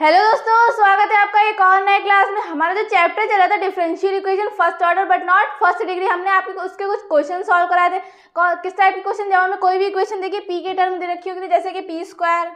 hello दोस्तों स्वागत है आपका एक और नए क्लास में हमारा जो चैप्टर चला था differential equation first order but not first degree हमने आपके उसके कुछ क्वेश्चन सॉल्व कराए थे किस टाइप के क्वेश्चन जब हमें कोई भी इक्वेशन देखिए पी के टर्म दे रखी होगी जैसे कि पी स्क्वायर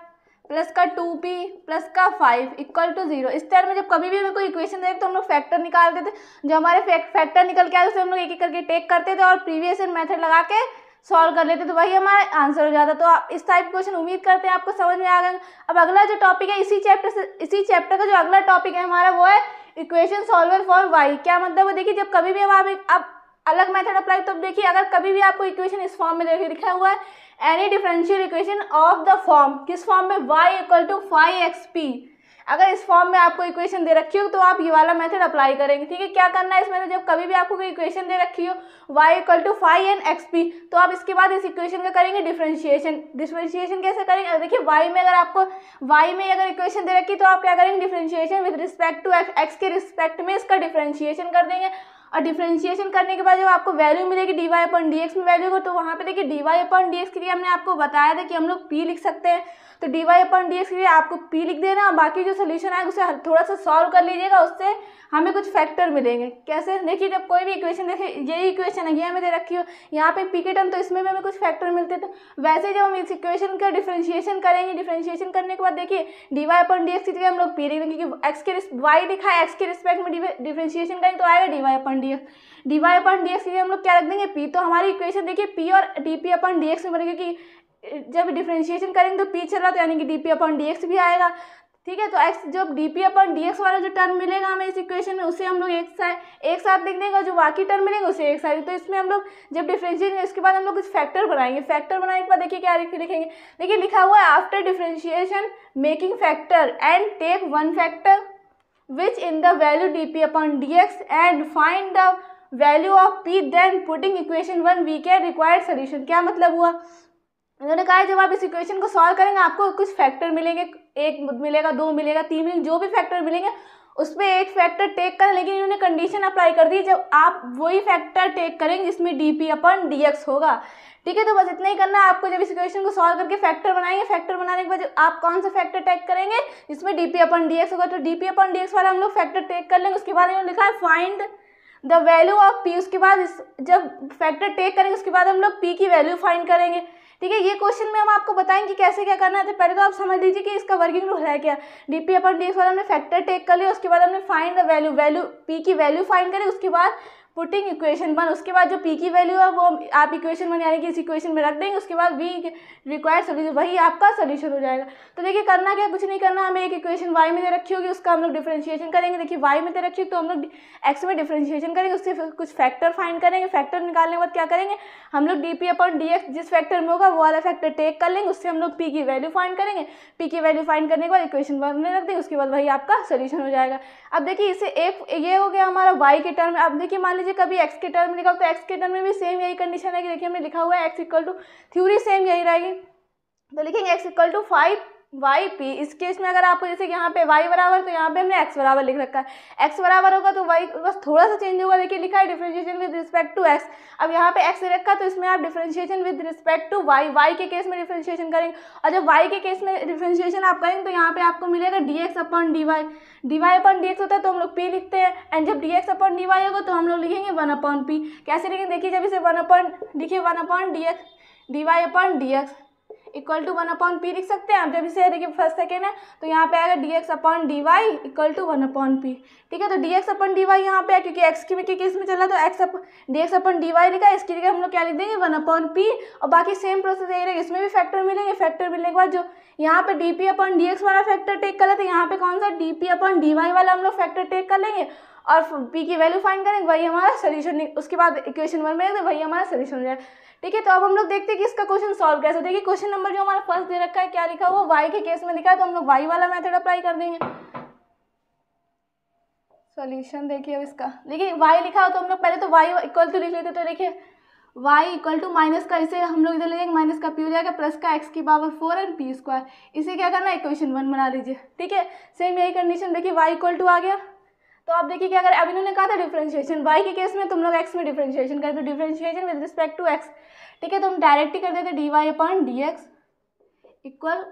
प्लस का टू पी प्लस का फाइव इक्वल टू जीरो इस तरह में जब कभी भी हमें कोई इक्वेशन देते तो हम लोग फैक्टर निकालते थे जो हमारे फैक्टर निकल के आए उसे हम लोग एक एक करके टेक करते थे और प्रीवियस मेथड लगा के सॉल्व कर लेते तो वही हमारा आंसर हो जाता तो आप इस टाइप क्वेश्चन उम्मीद करते हैं आपको समझ में आ गए अब अगला जो टॉपिक है इसी चैप्टर से इसी चैप्टर का जो अगला टॉपिक है हमारा वो है इक्वेशन सॉल्वर फॉर वाई क्या मतलब वो देखिए जब कभी भी अब आप आप अलग मेथड अप्लाई तो देखिए अगर कभी भी आपको इक्वेशन इस फॉर्म में देखिए लिखा हुआ है any differential equation of the form किस फॉर्म में Y equal to five X P अगर इस फॉर्म में आपको इक्वेशन दे रखी हो तो आप ये वाला मेथड अप्लाई करेंगे ठीक है क्या करना है इसमें जब कभी भी आपको कोई इक्वेशन दे रखी हो Y equal to five and X P तो आप इसके बाद इस इक्वेशन का करेंगे डिफ्रेंशिएशन डिफ्रेंशिएशन कैसे करेंगे देखिए वाई में अगर आपको वाई में अगर इक्वेशन दे रखी तो आप क्या करेंगे differentiation with respect to X के रिस्पेक्ट में इसका डिफ्रेंशिएशन कर देंगे और डिफ्रेंशिएशन करने के बाद जब आपको वैल्यू मिलेगी D Y upon D X में वैल्यू को तो वहाँ पर देखिए D Y upon D x के लिए हमने आपको बताया था कि हम लोग पी लिख सकते हैं तो D Y upon D x के लिए आपको पी लिख देना और बाकी जो सोल्यूशन आएगा उसे थोड़ा सा सॉल्व कर लीजिएगा उससे हमें कुछ फैक्टर मिलेंगे कैसे देखिए जब कोई भी इक्वेशन देखिए यही इक्वेशन है ये हमें दे रखी हो यहाँ पे पी के टर्म तो इसमें भी हमें कुछ फैक्टर मिलते हैं तो वैसे जब हम इस इक्वेशन का डिफ्रेंशिएशन करेंगे डिफ्रेंशिएशन करने के बाद देखिए D Y upon D x की जगह हम लोग पी लिख देंगे क्योंकि एक्स के वाई लिखा है एक्स के रिस्पेक्ट में डिफ्रेंशिएशन करेंगे तो आएगा D Y upon D X D Y upon D x की लिए हम लोग क्या रख देंगे पी तो हमारी इक्वेशन देखिए पी और D P upon D X में बनेगी क्योंकि जब डिफ्रेंशिएशन करेंगे तो पी चल रहा तो यानी कि D P upon D x भी आएगा ठीक है तो एक्स जब D P upon D x वाला जो टर्म मिलेगा हमें इस इक्वेशन में उसे हम लोग एक साथ एक साथ लिख देंगे जो बाकी टर्म मिलेगा उसे एक साथ तो इसमें हम लोग जब डिफ्रेंशिएशन इसके बाद हम लोग कुछ फैक्टर बनाएंगे फैक्टर बनाने के बाद देखिए क्या लिखेंगे देखिए लिखा हुआ है after differentiation making factor and take one factor which in the value D P upon D x and find the value of P then putting equation one we can required solution क्या मतलब हुआ इन्होंने कहा है जब आप इस equation को सॉल्व करेंगे आपको कुछ फैक्टर मिलेंगे एक मिलेगा दो मिलेगा तीन मिलेंगे जो भी फैक्टर मिलेंगे उस पर एक फैक्टर टेक करें लेकिन इन्होंने कंडीशन अप्लाई कर दी जब आप वही फैक्टर टेक करेंगे जिसमें D P upon D X होगा ठीक है तो बस इतना ही करना आपको जब इस इक्वेशन को सॉल्व करके फैक्टर बनाएंगे फैक्टर बनाने के बाद आप कौन सा फैक्टर टेक करेंगे जिसमें D P upon D X होगा तो D P upon D x वाला हम लोग फैक्टर टेक कर लेंगे उसके बाद इन्होंने लिखा है find the value of P उसके बाद जब फैक्टर टेक करेंगे उसके बाद हम लोग पी की वैल्यू फाइंड करेंगे ठीक है ये क्वेश्चन में हम आपको बताएंगे कैसे क्या करना है तो पहले तो आप समझ लीजिए कि इसका वर्किंग रूल है क्या डी पी अपन डी वाला हमने फैक्टर टेक कर लिया उसके बाद हमने find the value value P की वैल्यू फाइंड करी उसके बाद पुटिंग इक्वेशन वन उसके बाद जो पी की वैल्यू है वो आप इक्वेशन वन यानी कि इस इक्वेशन में रख देंगे उसके बाद वी रिक्वायर्ड सोल्यूशन वही आपका सोल्यूशन हो जाएगा तो देखिए करना क्या कुछ नहीं करना हमें एक इक्वेशन वाई में दे रखी होगी उसका हम लोग डिफ्रेंशिएशन करेंगे देखिए वाई में दे रखी तो हम लोग एक्स में डिफ्रेंशिएशन करेंगे उससे कुछ फैक्टर फाइंड करेंगे फैक्टर निकालने के बाद क्या करेंगे हम लोग D P upon D X जिस फैक्टर में होगा वो वाला फैक्टर टेक कर लेंगे उससे हम लोग पी की वैल्यू फाइंड करेंगे पी की वैल्यू फाइंड करने के बाद इक्वेशन वन में रख देंगे उसके बाद वही आपका सोल्यूशन हो जाएगा अब देखिए इसे एक ये हो गया हमारा वाई के टर्म अब देखिए मान लीजिए लीजिए कभी एक्स के टर्म निकाल तो एक्स के टर्म में भी सेम यही कंडीशन है कि देखिए हमने लिखा हुआ है X equal to theory same यही रहेगी तो लिखेंगे X equal to five Y P इस केस में अगर आपको जैसे यहाँ पे वाई बराबर तो यहाँ पे हमने एक्स बराबर लिख रखा है एक्स बराबर होगा तो वाई बस थोड़ा सा चेंज होगा देखिए लिखा है differentiation with respect to X अब यहाँ पे एक्स रखा तो इसमें आप differentiation with respect to Y Y के केस में डिफ्रेंशिएशन करेंगे और जब वाई के केस में डिफ्रेंशिएशन आप करेंगे तो यहाँ पे आपको मिलेगा D X upon D Y D Y upon D x होता है तो हम लोग पी लिखते हैं एंड जब D X upon D Y होगा तो हम लोग लिखेंगे वन अपॉन पी कैसे लिखेंगे देखिए जब इसे वन अपॉन लिखिए one upon D X D Y upon D x equal to one upon P लिख सकते हैं आप जब इसे देखिए फर्स्ट सेकेंड है तो यहाँ पे आएगा D X upon D Y equal to one upon P ठीक है तो D X upon D Y यहाँ पे है क्योंकि एक्स की में क्योंकि इसमें चला तो X up D X upon D Y लिखा इसकी जगह हम लोग क्या लिख देंगे वन अपॉन पी और बाकी सेम प्रोसेस यही रहेगा इसमें भी फैक्टर मिलेंगे फैक्टर मिलने के बाद जो यहाँ पे D P upon D x वाला फैक्टर टेक कर लेते हैं यहाँ पे कौन सा D P upon D Y वाला हम लोग फैक्टर टेक कर लेंगे और p की वैल्यू फाइन करेंगे वही हमारा सोल्यूशन उसके बाद इक्वेशन वन बनेगा तो वही हमारा सोल्यूशन हो जाएगा ठीक है तो अब हम लोग देखते हैं कि इसका क्वेश्चन सॉल्व कैसे देखिए क्वेश्चन नंबर जो हमारा फर्स्ट दे रखा है क्या लिखा हुआ वाई के केस में लिखा है तो हम लोग वाई वाला मेथड अप्लाई कर देंगे सोल्यूशन देखिए अब इसका देखिए वाई लिखा हो तो हम लोग पहले तो वाई इक्वल टू लिख लेते तो देखिए y इक्वल टू माइनस का इसे हम लोग इधर ले जाएंगे माइनस का p हो जाएगा प्लस का x की power four and P square इसे क्या करना है इक्वेशन वन बना लीजिए ठीक है सेम यही कंडीशन देखिए y इक्वल टू आ गया तो आप देखिए कि अगर अब इन्होंने कहा था डिफ्रेंशिएशन वाई के केस में तुम लोग एक्स में डिफ्रेंशिएशन करते हो differentiation with respect to X ठीक है तो हम डायरेक्ट ही कर देते D Y upon D x equal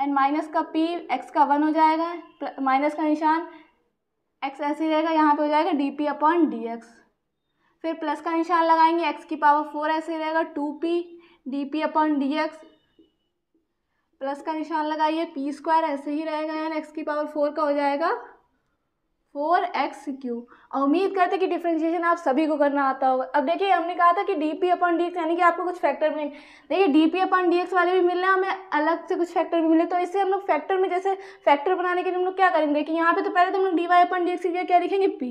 and minus का पी एक्स का वन हो जाएगा माइनस का निशान एक्स ऐसे ही रहेगा यहाँ पे हो जाएगा D P upon D X फिर प्लस का निशान लगाएंगे एक्स की पावर फोर ऐसे ही रहेगा two P D P upon D x plus का निशान लगाइए पी स्क्वायर ऐसे ही रहेगा यानी एक्स की पावर फोर का हो जाएगा फोर एक्स क्यू और उम्मीद करते हैं कि डिफ्रेंशिएशन आप सभी को करना आता होगा अब देखिए हमने कहा था कि D P upon D X यानी कि आपको कुछ फैक्टर मिले देखिए D P upon D x वाले भी मिल रहे हैं हमें अलग से कुछ फैक्टर भी मिले तो इससे हम लोग फैक्टर में जैसे फैक्टर बनाने के लिए हम लोग क्या करेंगे देखिए यहाँ पे तो पहले तो हम लोग D Y upon D x की क्या लिखेंगे पी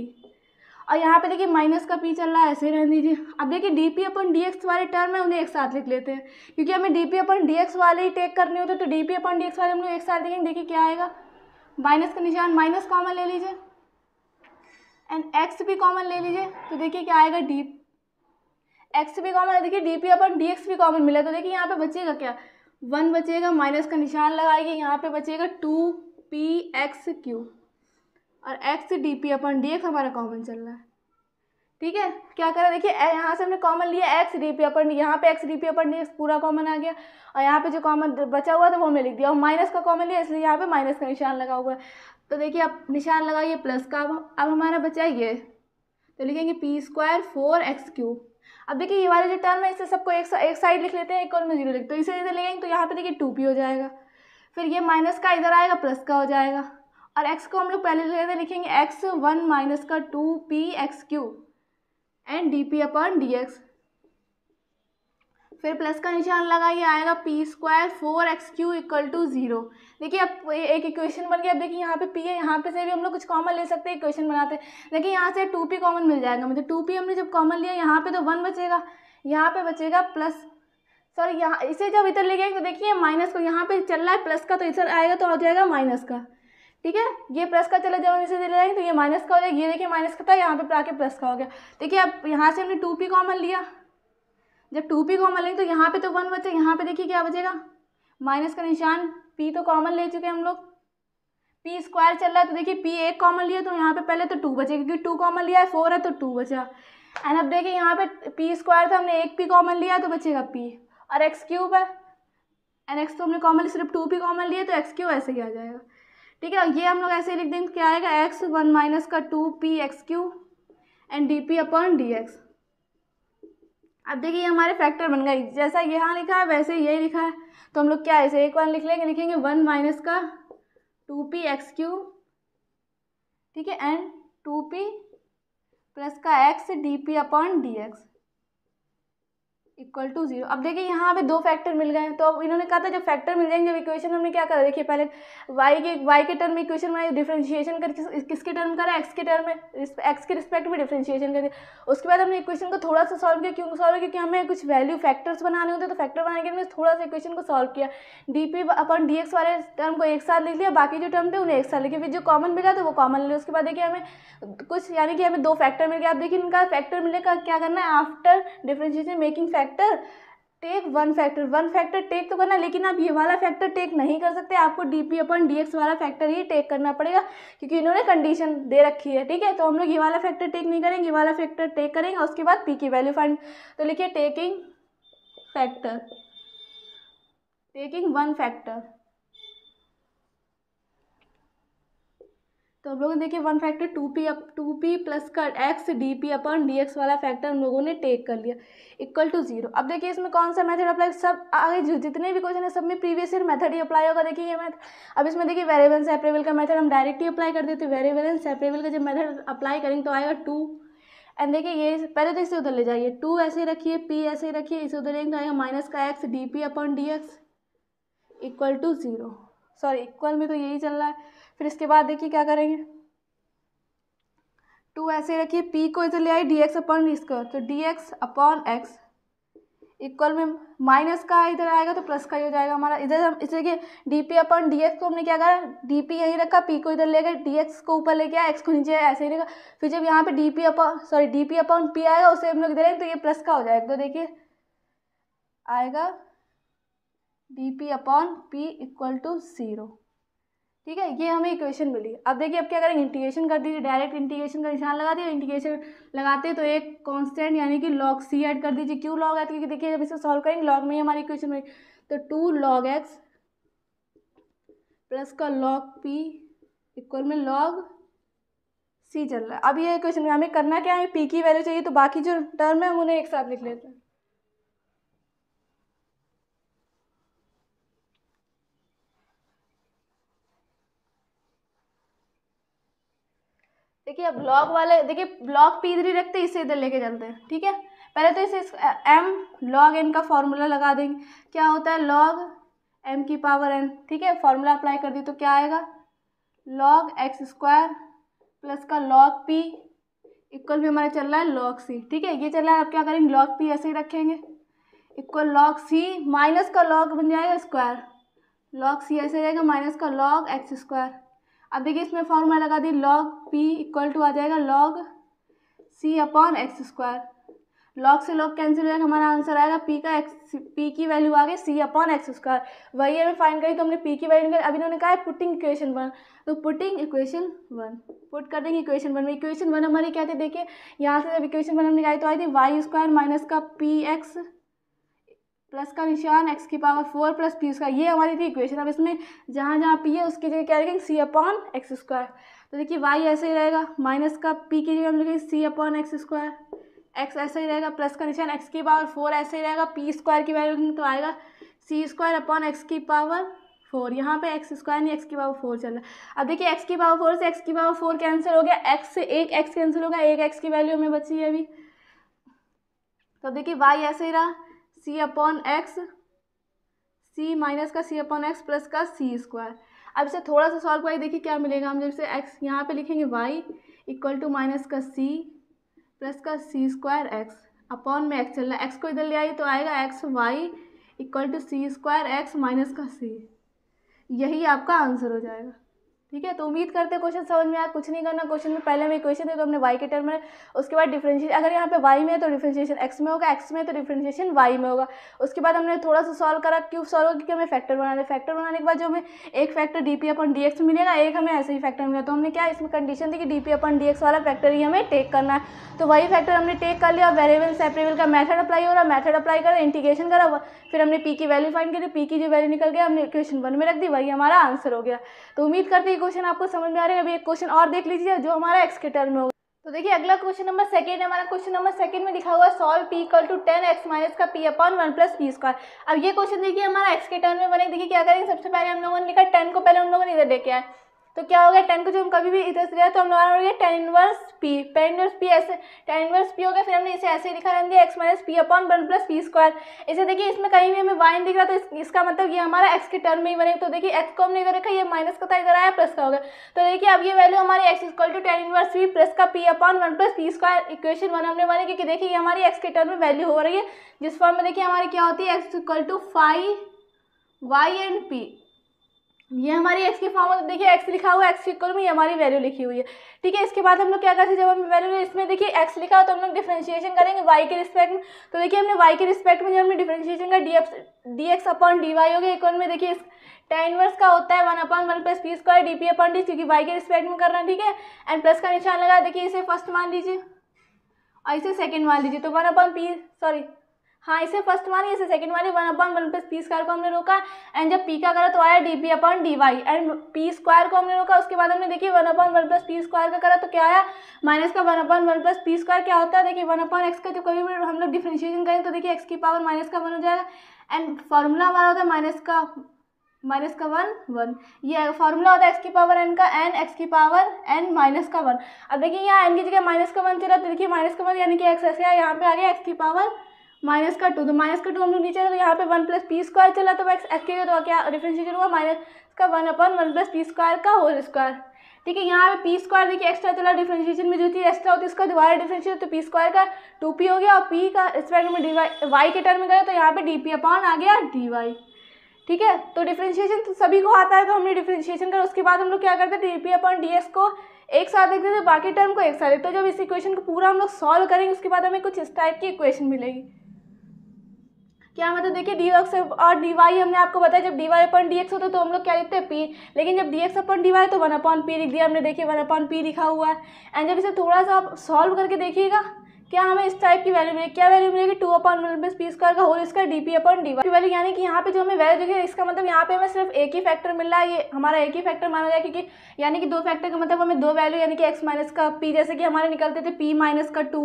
और यहाँ पे देखिए माइनस का पी चल रहा है ऐसे रहने दीजिए अब देखिए D P upon D x वाले टर्म है उन्हें एक साथ लिख लेते हैं क्योंकि हमें D P upon D x वाले ही टेक करने होते तो D P upon D x वाले हम लोग एक साथ लिखेंगे देखिए क्या आएगा माइनस का निशान माइनस कॉमन ले लीजिए एंड एक्स भी कॉमन ले लीजिए तो देखिए क्या आएगा डी एक्स भी कॉमन है देखिए D P upon D x भी कॉमन मिला तो देखिए यहाँ पे बचेगा क्या वन बचेगा माइनस का निशान लगाइए यहाँ पे बचेगा टू पी एक्स क्यू और X D P upon D x हमारा कॉमन चल रहा है ठीक है क्या करें देखिए यहाँ से हमने कॉमन लिया एक्स डी पी अपन यहाँ पे X D P upon D X पूरा कॉमन आ गया और यहाँ पे जो कॉमन बचा हुआ था वो हमने लिख दिया और माइनस का कॉमन लिया इसलिए यहाँ पे माइनस का निशान लगा हुआ है तो देखिए अब निशान लगाइए प्लस का अब अब हमारा बचा ये तो लिखेंगे P square four X cube अब देखिए ये वाले जो टर्म है इसे सबको एक सा, एक साइड लिख लेते हैं एक और में जीरो लिखते तो हैं इसे इधर लिखेंगे तो यहाँ पे देखिए टू पी हो जाएगा फिर ये माइनस का इधर आएगा प्लस का हो जाएगा और एक्स को हम लोग पहले लेते लिखेंगे एक्स वन माइनस का two P X Q and D P upon D X फिर प्लस का निशान लगा ये आएगा P square four X Q equal to zero देखिए अब एक इक्वेशन बन गया अब देखिए यहाँ पे पी है यहाँ पे से भी हम लोग कुछ कॉमन ले सकते हैं इक्वेशन बनाते हैं देखिए यहाँ से टू पी कॉमन मिल जाएगा मुझे टू पी हमने जब कॉमन लिया यहाँ पे तो वन बचेगा यहाँ पे बचेगा प्लस सॉरी यहाँ इसे जब इधर ले गए तो देखिए माइनस को यहाँ पे चल रहा है प्लस का तो इधर आएगा तो हो जाएगा माइनस का ठीक है ये प्लस का चला जब हम इसे चले जाएंगे तो ये माइनस का हो जाएगा ये देखिए माइनस का था यहाँ पे आके प्लस का हो गया देखिए अब यहाँ से हमने टू पी कॉमन लिया जब टू पी कॉमन लेंगे तो यहाँ पे तो वन बचे यहाँ पे देखिए क्या बचेगा माइनस का निशान पी तो कॉमन ले चुके हैं हम लोग पी स्क्वायर चल रहा है तो देखिए पी एक कॉमन लिया तो यहाँ पे पहले तो टू बचे क्योंकि टू कॉमन लिया है फोर है तो टू बचा एंड अब देखिए यहाँ पे पी स्क्वायर था हमने एक पी कॉमन लिया तो बचेगा पी और एक्स क्यूब है एंड एक्स तो हमने कॉमन सिर्फ टू पी कॉमन लिया तो एक्स क्यूब ऐसे ही आ जाएगा ठीक है ये हम लोग ऐसे लिख देंगे क्या आएगा एक्स वन माइनस का two P X Q and D P upon D X अब देखिए हमारे फैक्टर बन गए जैसा यहाँ लिखा है वैसे यही लिखा है तो हम लोग क्या इसे एक बार लिख लेंगे लिखेंगे वन माइनस का टू पी एक्स क्यू ठीक है एंड टू पी प्लस का X D P upon D x equal to zero अब देखिए यहाँ पे दो फैक्टर मिल गए हैं तो अब इन्होंने कहा था जब फैक्टर मिल जाएंगे जब इक्वेशन हमने क्या करा देखिए पहले वाई के वाई के टर्म में इक्वेशन बनाई डिफ्रेंशिएशन कर किसके टर्म करा एक्स के टर्म में एक्स के रिस्पेक्ट में डिफ्रेंशिएशन कर दिया उसके बाद हमने इक्वेशन को थोड़ा सा सॉल्व किया क्यों सॉल्व किया क्योंकि हमें कुछ वैल्यू फैक्टर्स बनाने होते तो फैक्टर बनाने के हमने थोड़ा सा इक्वेशन को सॉल्व किया D P upon D x वाले टर्म को एक साथ लिख लिया बाकी जो टर्म थे उन्हें एक साथ लिखे फिर जो कॉमन मिला तो वो कॉमन लिया उसके बाद देखिए हमें कुछ यानी कि हमें दो फैक्टर मिल गया आप देखिए इनका फैक्टर मिलने का क्या करना है after differentiation making factor factor take one factor one factor take तो करना लेकिन आप ये वाला फैक्टर टेक नहीं कर सकते आपको D P upon D x वाला फैक्टर ही टेक करना पड़ेगा क्योंकि इन्होंने कंडीशन दे रखी है ठीक है तो हम लोग ये वाला फैक्टर टेक नहीं करेंगे ये वाला फैक्टर टेक करेंगे उसके बाद पी की वैल्यू फाइंड तो लिखिए taking factor taking one factor तो हम लोगों ने देखिए one factor two P up to P plus का X D P upon D x वाला फैक्टर हम लोगों ने टेक कर लिया इक्वल टू जीरो अब देखिए इसमें कौन सा मेथड अप्लाई सब आगे जितने भी क्वेश्चन है सब में प्रीवियस ईयर मेथड ही अप्लाई होगा देखिए ये मैथ अब इसमें देखिए वेरेबल सेपरेबल का मेथड हम डायरेक्ट ही अप्लाई कर देते हैं वेरिएबल एंड सेपरेबल का जब मेथड अप्लाई करेंगे तो आएगा टू एंड देखिए ये पहले तो इसे उधर ले जाइए टू ऐसे रखिए पी ऐसे रखिए इसे उधर लेंगे तो आएगा माइनस का X D P upon D x equal to zero sorry equal में तो यही चल रहा है फिर इसके बाद देखिए क्या करेंगे टू ऐसे रखिए पी को इधर ले आई dx एक्स अपॉन स्क्वायर तो D X upon X equal में माइनस का इधर आएगा तो प्लस का ही हो जाएगा हमारा इधर हम इसलिए कि D P upon D x को हमने क्या करा डी पी यहीं रखा पी को इधर ले गए डी एक्स को ऊपर लेके आया एक्स को नीचे ऐसे ही रखा फिर जब यहाँ पे D P upon sorry D P upon P आएगा उसे हम लोग इधर आएंगे तो ये प्लस का हो जाएगा तो देखिए आएगा D P upon P equal to zero ठीक है ये हमें इक्वेशन मिली अब देखिए अब क्या करेंगे इंटीग्रेशन कर दीजिए डायरेक्ट इंटीग्रेशन का निशान लगा दिया इंटीग्रेशन लगाते तो एक कांस्टेंट यानी कि लॉग सी ऐड कर दीजिए क्यों लॉग एक्स क्योंकि देखिए जब इसे सॉल्व करेंगे लॉग में ही हमारी इक्वेशन मिली तो टू लॉग एक्स प्लस का लॉग पी इक्वल में लॉग सी चल रहा है अब ये इक्वेशन हमें करना क्या है पी की वैल्यू चाहिए तो बाकी जो टर्म है हम उन्हें एक साथ लिख लेते हैं देखिए ब्लॉक वाले देखिए ब्लॉक पी इधर ही रखते इसे इधर लेके चलते हैं ठीक है पहले तो इसे एम लॉग एन का फॉर्मूला लगा देंगे क्या होता है लॉग एम की पावर एन ठीक है फॉर्मूला अप्लाई कर दी तो क्या आएगा लॉग एक्स स्क्वायर प्लस का लॉग पी इक्वल भी हमारा चल रहा है लॉग सी ठीक है ये चल रहा है आप क्या करेंगे लॉग पी ऐसे ही रखेंगे इक्वल लॉग सी माइनस का लॉग बन जाएगा स्क्वायर लॉग सी ऐसे रहेगा माइनस का लॉग एक्स स्क्वायर अब देखिए इसमें फॉर्मूला लगा दी लॉग पी इक्वल टू आ जाएगा log C upon X square log से लॉग कैंसिल हो जाएगा हमारा आंसर आएगा पी का एक्स पी की वैल्यू आ गई सी अपॉन एक्स स्क्वायर वही हमें फाइन करी तो हमने पी की वैल्यू करी अभी इन्होंने कहा है पुटिंग इक्वेशन वन तो पुटिंग इक्वेशन वन पुट कर देंगे इक्वेशन वन में इक्वेशन वन हमारी क्या थी देखिए यहाँ से जब इक्वेशन वन हमने निकाली तो आई थी वाई स्क्वायर माइनस का पी एक्स प्लस का निशान एक्स की पावर फोर प्लस पी उसका ये हमारी थी इक्वेशन अब इसमें जहाँ जहाँ पी है उसकी जगह क्या लिखेंगे सी अपॉन एक्स स्क्वायर तो देखिए वाई ऐसे ही रहेगा माइनस का पी की जगह हम लिखेंगे C upon X square X ऐसे ही रहेगा प्लस का निशान एक्स की पावर फोर ऐसे ही रहेगा पी स्क्वायर की वैल्यू लिखेंगे तो आएगा सी स्क्वायर अपॉन एक्स की पावर फोर यहाँ पे एक्स स्क्वायर नहीं एक्स की पावर फोर चल रहा है अब देखिए एक्स की पावर फोर से एक्स की पावर फोर कैंसिल हो गया एक्स से एक एक्स कैंसिल हो गया एक एक्स की वैल्यू हमें बची है अभी तो देखिए वाई ऐसे ही रहा C upon X C minus का सी अपॉन एक्स प्लस का सी स्क्वायर अब इसे थोड़ा सा सॉल्व करिए देखिए क्या मिलेगा हम जब इसे एक्स यहाँ पे लिखेंगे वाई इक्वल टू माइनस का सी प्लस का सी स्क्वायर एक्स अपॉन में एक्स चल रहा है एक्स को इधर ले आई तो आएगा X Y equal to C square X minus का सी यही आपका आंसर हो जाएगा ठीक है तो उम्मीद करते हैं क्वेश्चन समझ में आया कुछ नहीं करना क्वेश्चन में पहले में इक्वेशन है तो हमने वाई के टर्म में उसके बाद डिफ्रेंशिएशन अगर यहाँ पे वाई में है तो डिफ्रेंशिएशन एक्स में होगा एक्स में तो डिफ्रेंशिएशन वाई में होगा उसके बाद हमने थोड़ा सा सॉल्व करा क्यों सॉल्व होगा क्योंकि हमें फैक्टर बनाना है फैक्टर बनाने के बाद जो हमें एक factor D P upon D X मिलेगा एक हमें ऐसे ही फैक्टर मिलेगा तो हमने क्या इसमें कंडीशन थी कि D P upon D x वाला फैक्टर ही हमें टेक करना है तो वही फैक्टर हमने टेक कर लिया वेरिएबल सेपरेबल का मैथड अप्लाई हो रहा मैथड अप्लाई करा इंटीग्रेशन करा फिर हमने पी की वैल्यू फाइंड करी पी की जो वैल्यू निकल गया हमने इक्वेशन वन में रख दी वही हमारा आंसर हो गया तो उम्मीद करते ये क्वेश्चन आपको समझ में आ रहे हैं अभी एक क्वेश्चन और देख लीजिए जो हमारा एक्स के टर्म में होगा तो देखिए अगला क्वेश्चन नंबर सेकंड है हमारा क्वेश्चन नंबर सेकंड में लिखा हुआ है solve P equal to tan X minus का P upon one plus P square अब ये क्वेश्चन देखिए हमारा एक्स के टर्म में बने देखिए क्या करेंगे सबसे पहले हम लोगों ने लिखा टेन को पहले हम लोगों ने इधर लेके आए तो क्या हो गया टेन को जो हम कभी भी इधर से लिया तो हमारा हो गया tan inverse P tan inverse P ऐसे टेन इनवर्स पी हो गया फिर हमने इसे ऐसे लिखा रहने दिया X minus P upon one plus P square इसे देखिए इसमें कहीं भी हमें वाइन दिख रहा तो इस, इसका मतलब ये हमारा एक्स के टर्म में ही बनेगा तो देखिए एक्स को हमने इधर रखा ये माइनस का था इधर आया प्लस का हो गया तो देखिए अब ये वैल्यू हमारे X equal to tan inverse P plus का P upon one plus P square equation one हमने बने क्योंकि देखिए ये हमारी एक्स के टर्म में वैल्यू हो रही है जिस फॉर्म में देखिए हमारी क्या होती है X equal to five Y and P ये हमारी एक्स की फॉर्म होती देखिए एक्स लिखा हुआ है एक्स इक्वल में ये हमारी वैल्यू लिखी हुई है ठीक है इसके बाद हम लोग क्या करते हैं जब हम वैल्यू इसमें देखिए एक्स लिखा हो तो हम लोग डिफ्रेंशिएशन करेंगे वाई के रिस्पेक्ट में तो देखिए हमने वाई के रिस्पेक्ट में जब हमने डिफ्रेंशिएशन का D X D X upon D Y हो गया इक्वल में देखिए टेन वर्स का होता है one upon one plus P square D P upon D क्योंकि वाई के रिस्पेक्ट में करना ठीक है एंड प्लस का निशान लगा देखिए इसे फर्स्ट मान लीजिए और इसे सेकेंड मान लीजिए तो वन अपॉन पी सॉरी हाँ इसे फर्स्ट वाली इसे सेकंड वाली one upon one plus P square को हमने रोका एंड जब पी का करा तो आया D P upon D Y and P square को हमने रोका उसके बाद हमने देखिए one upon one plus P square का करा तो क्या आया माइनस का one upon one plus P square क्या होता है देखिए वन अपॉन एक्स का जब कभी भी हम लोग डिफ्रेंशिएशन करें तो देखिए एक्स की पावर माइनस का वन हो जाएगा एंड फार्मूला हमारा होता है माइनस का माइनस का वन वन ये फॉर्मूला होता है एक्स की पावर एन का एन एक्स की पावर एन माइनस का वन अब देखिए यहाँ एन की जगह माइनस का वन चला तो देखिए माइनस का वन यानी कि एक्स ऐसे यहाँ पे आ गया एक्स की पावर माइनस का टू तो माइनस का टू हम लोग नीचे तो यहाँ पे वन प्लस पी स्क्वायर चला तो एक्स एक्स के तो क्या डिफ्रेंशिएशन हुआ माइनस का one upon one plus P square का होल स्क्वायर ठीक है यहाँ पे पी स्क्वायर देखिए एक्स्ट्रा चला डिफ्रेंशिएशन में जो चीज़ एक्स्ट्रा होती है उसका दोबारा डिफ्रेंशिएशन तो पी स्क्वायर का टू पी हो गया और पी का स्क्वायर में वाई के टर्म में गया तो यहाँ पर डी पी अपॉन आ गया डी वाई ठीक है तो डिफ्रेंशिएशन तो सभी को आता है तो हमने डिफ्रेंशिएशन कर उसके बाद हम लोग क्या करते हैं D P upon D S को एक साथ देखते थे बाकी टर्म को एक साथ देखते तो जब इस इक्वेशन को पूरा हम लोग सॉल्व करेंगे उसके बाद हमें कुछ इस टाइप की इक्वेशन मिलेगी क्या मतलब देखिए डी एक्स और डी वाई हमने आपको बताया जब D Y upon D x होता है तो हम लोग क्या लिखते हैं पी लेकिन जब D X upon D Y तो वन अपॉन पी लिख दिया हमने देखिए वन अपॉन पी लिखा हुआ है एंड जब इसे थोड़ा सा आप सॉल्व करके देखिएगा क्या हमें इस टाइप की वैल्यू मिलेगी क्या वैल्यू मिलेगी two upon one plus P square का whole square D P upon D Y value यानी कि यहाँ पे जो हमें वैल्यू देखिए इसका मतलब यहाँ पे हमें सिर्फ एक ही फैक्टर मिल रहा है ये हमारा एक ही फैक्टर माना जाए क्योंकि यानी कि दो फैक्टर का मतलब हमें दो वैल्यू यानी कि एक्स माइनस का पी जैसे कि हमारे निकलते थे पी माइनस का टू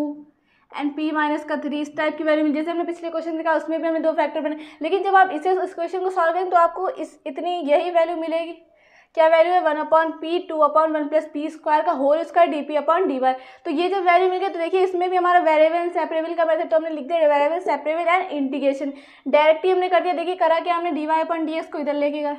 एंड पी माइनस का थ्री इस टाइप की वैल्यू मिली जैसे हमने पिछले क्वेश्चन देखा उसमें भी हमें दो फैक्टर बने लेकिन जब आप इसे इस क्वेश्चन को सॉल्व करें तो आपको इस इतनी यही वैल्यू मिलेगी क्या वैल्यू है one upon P two upon one plus P square का whole square D P upon D Y तो ये जब वैल्यू मिल गया तो देखिए इसमें भी हमारा वेरेबल सेपरेबल का मैथड तो हमने लिख दिया variable separable and integration directly हमने कर दिया देखिए करा क्या हमने D Y upon D x को इधर लेके गए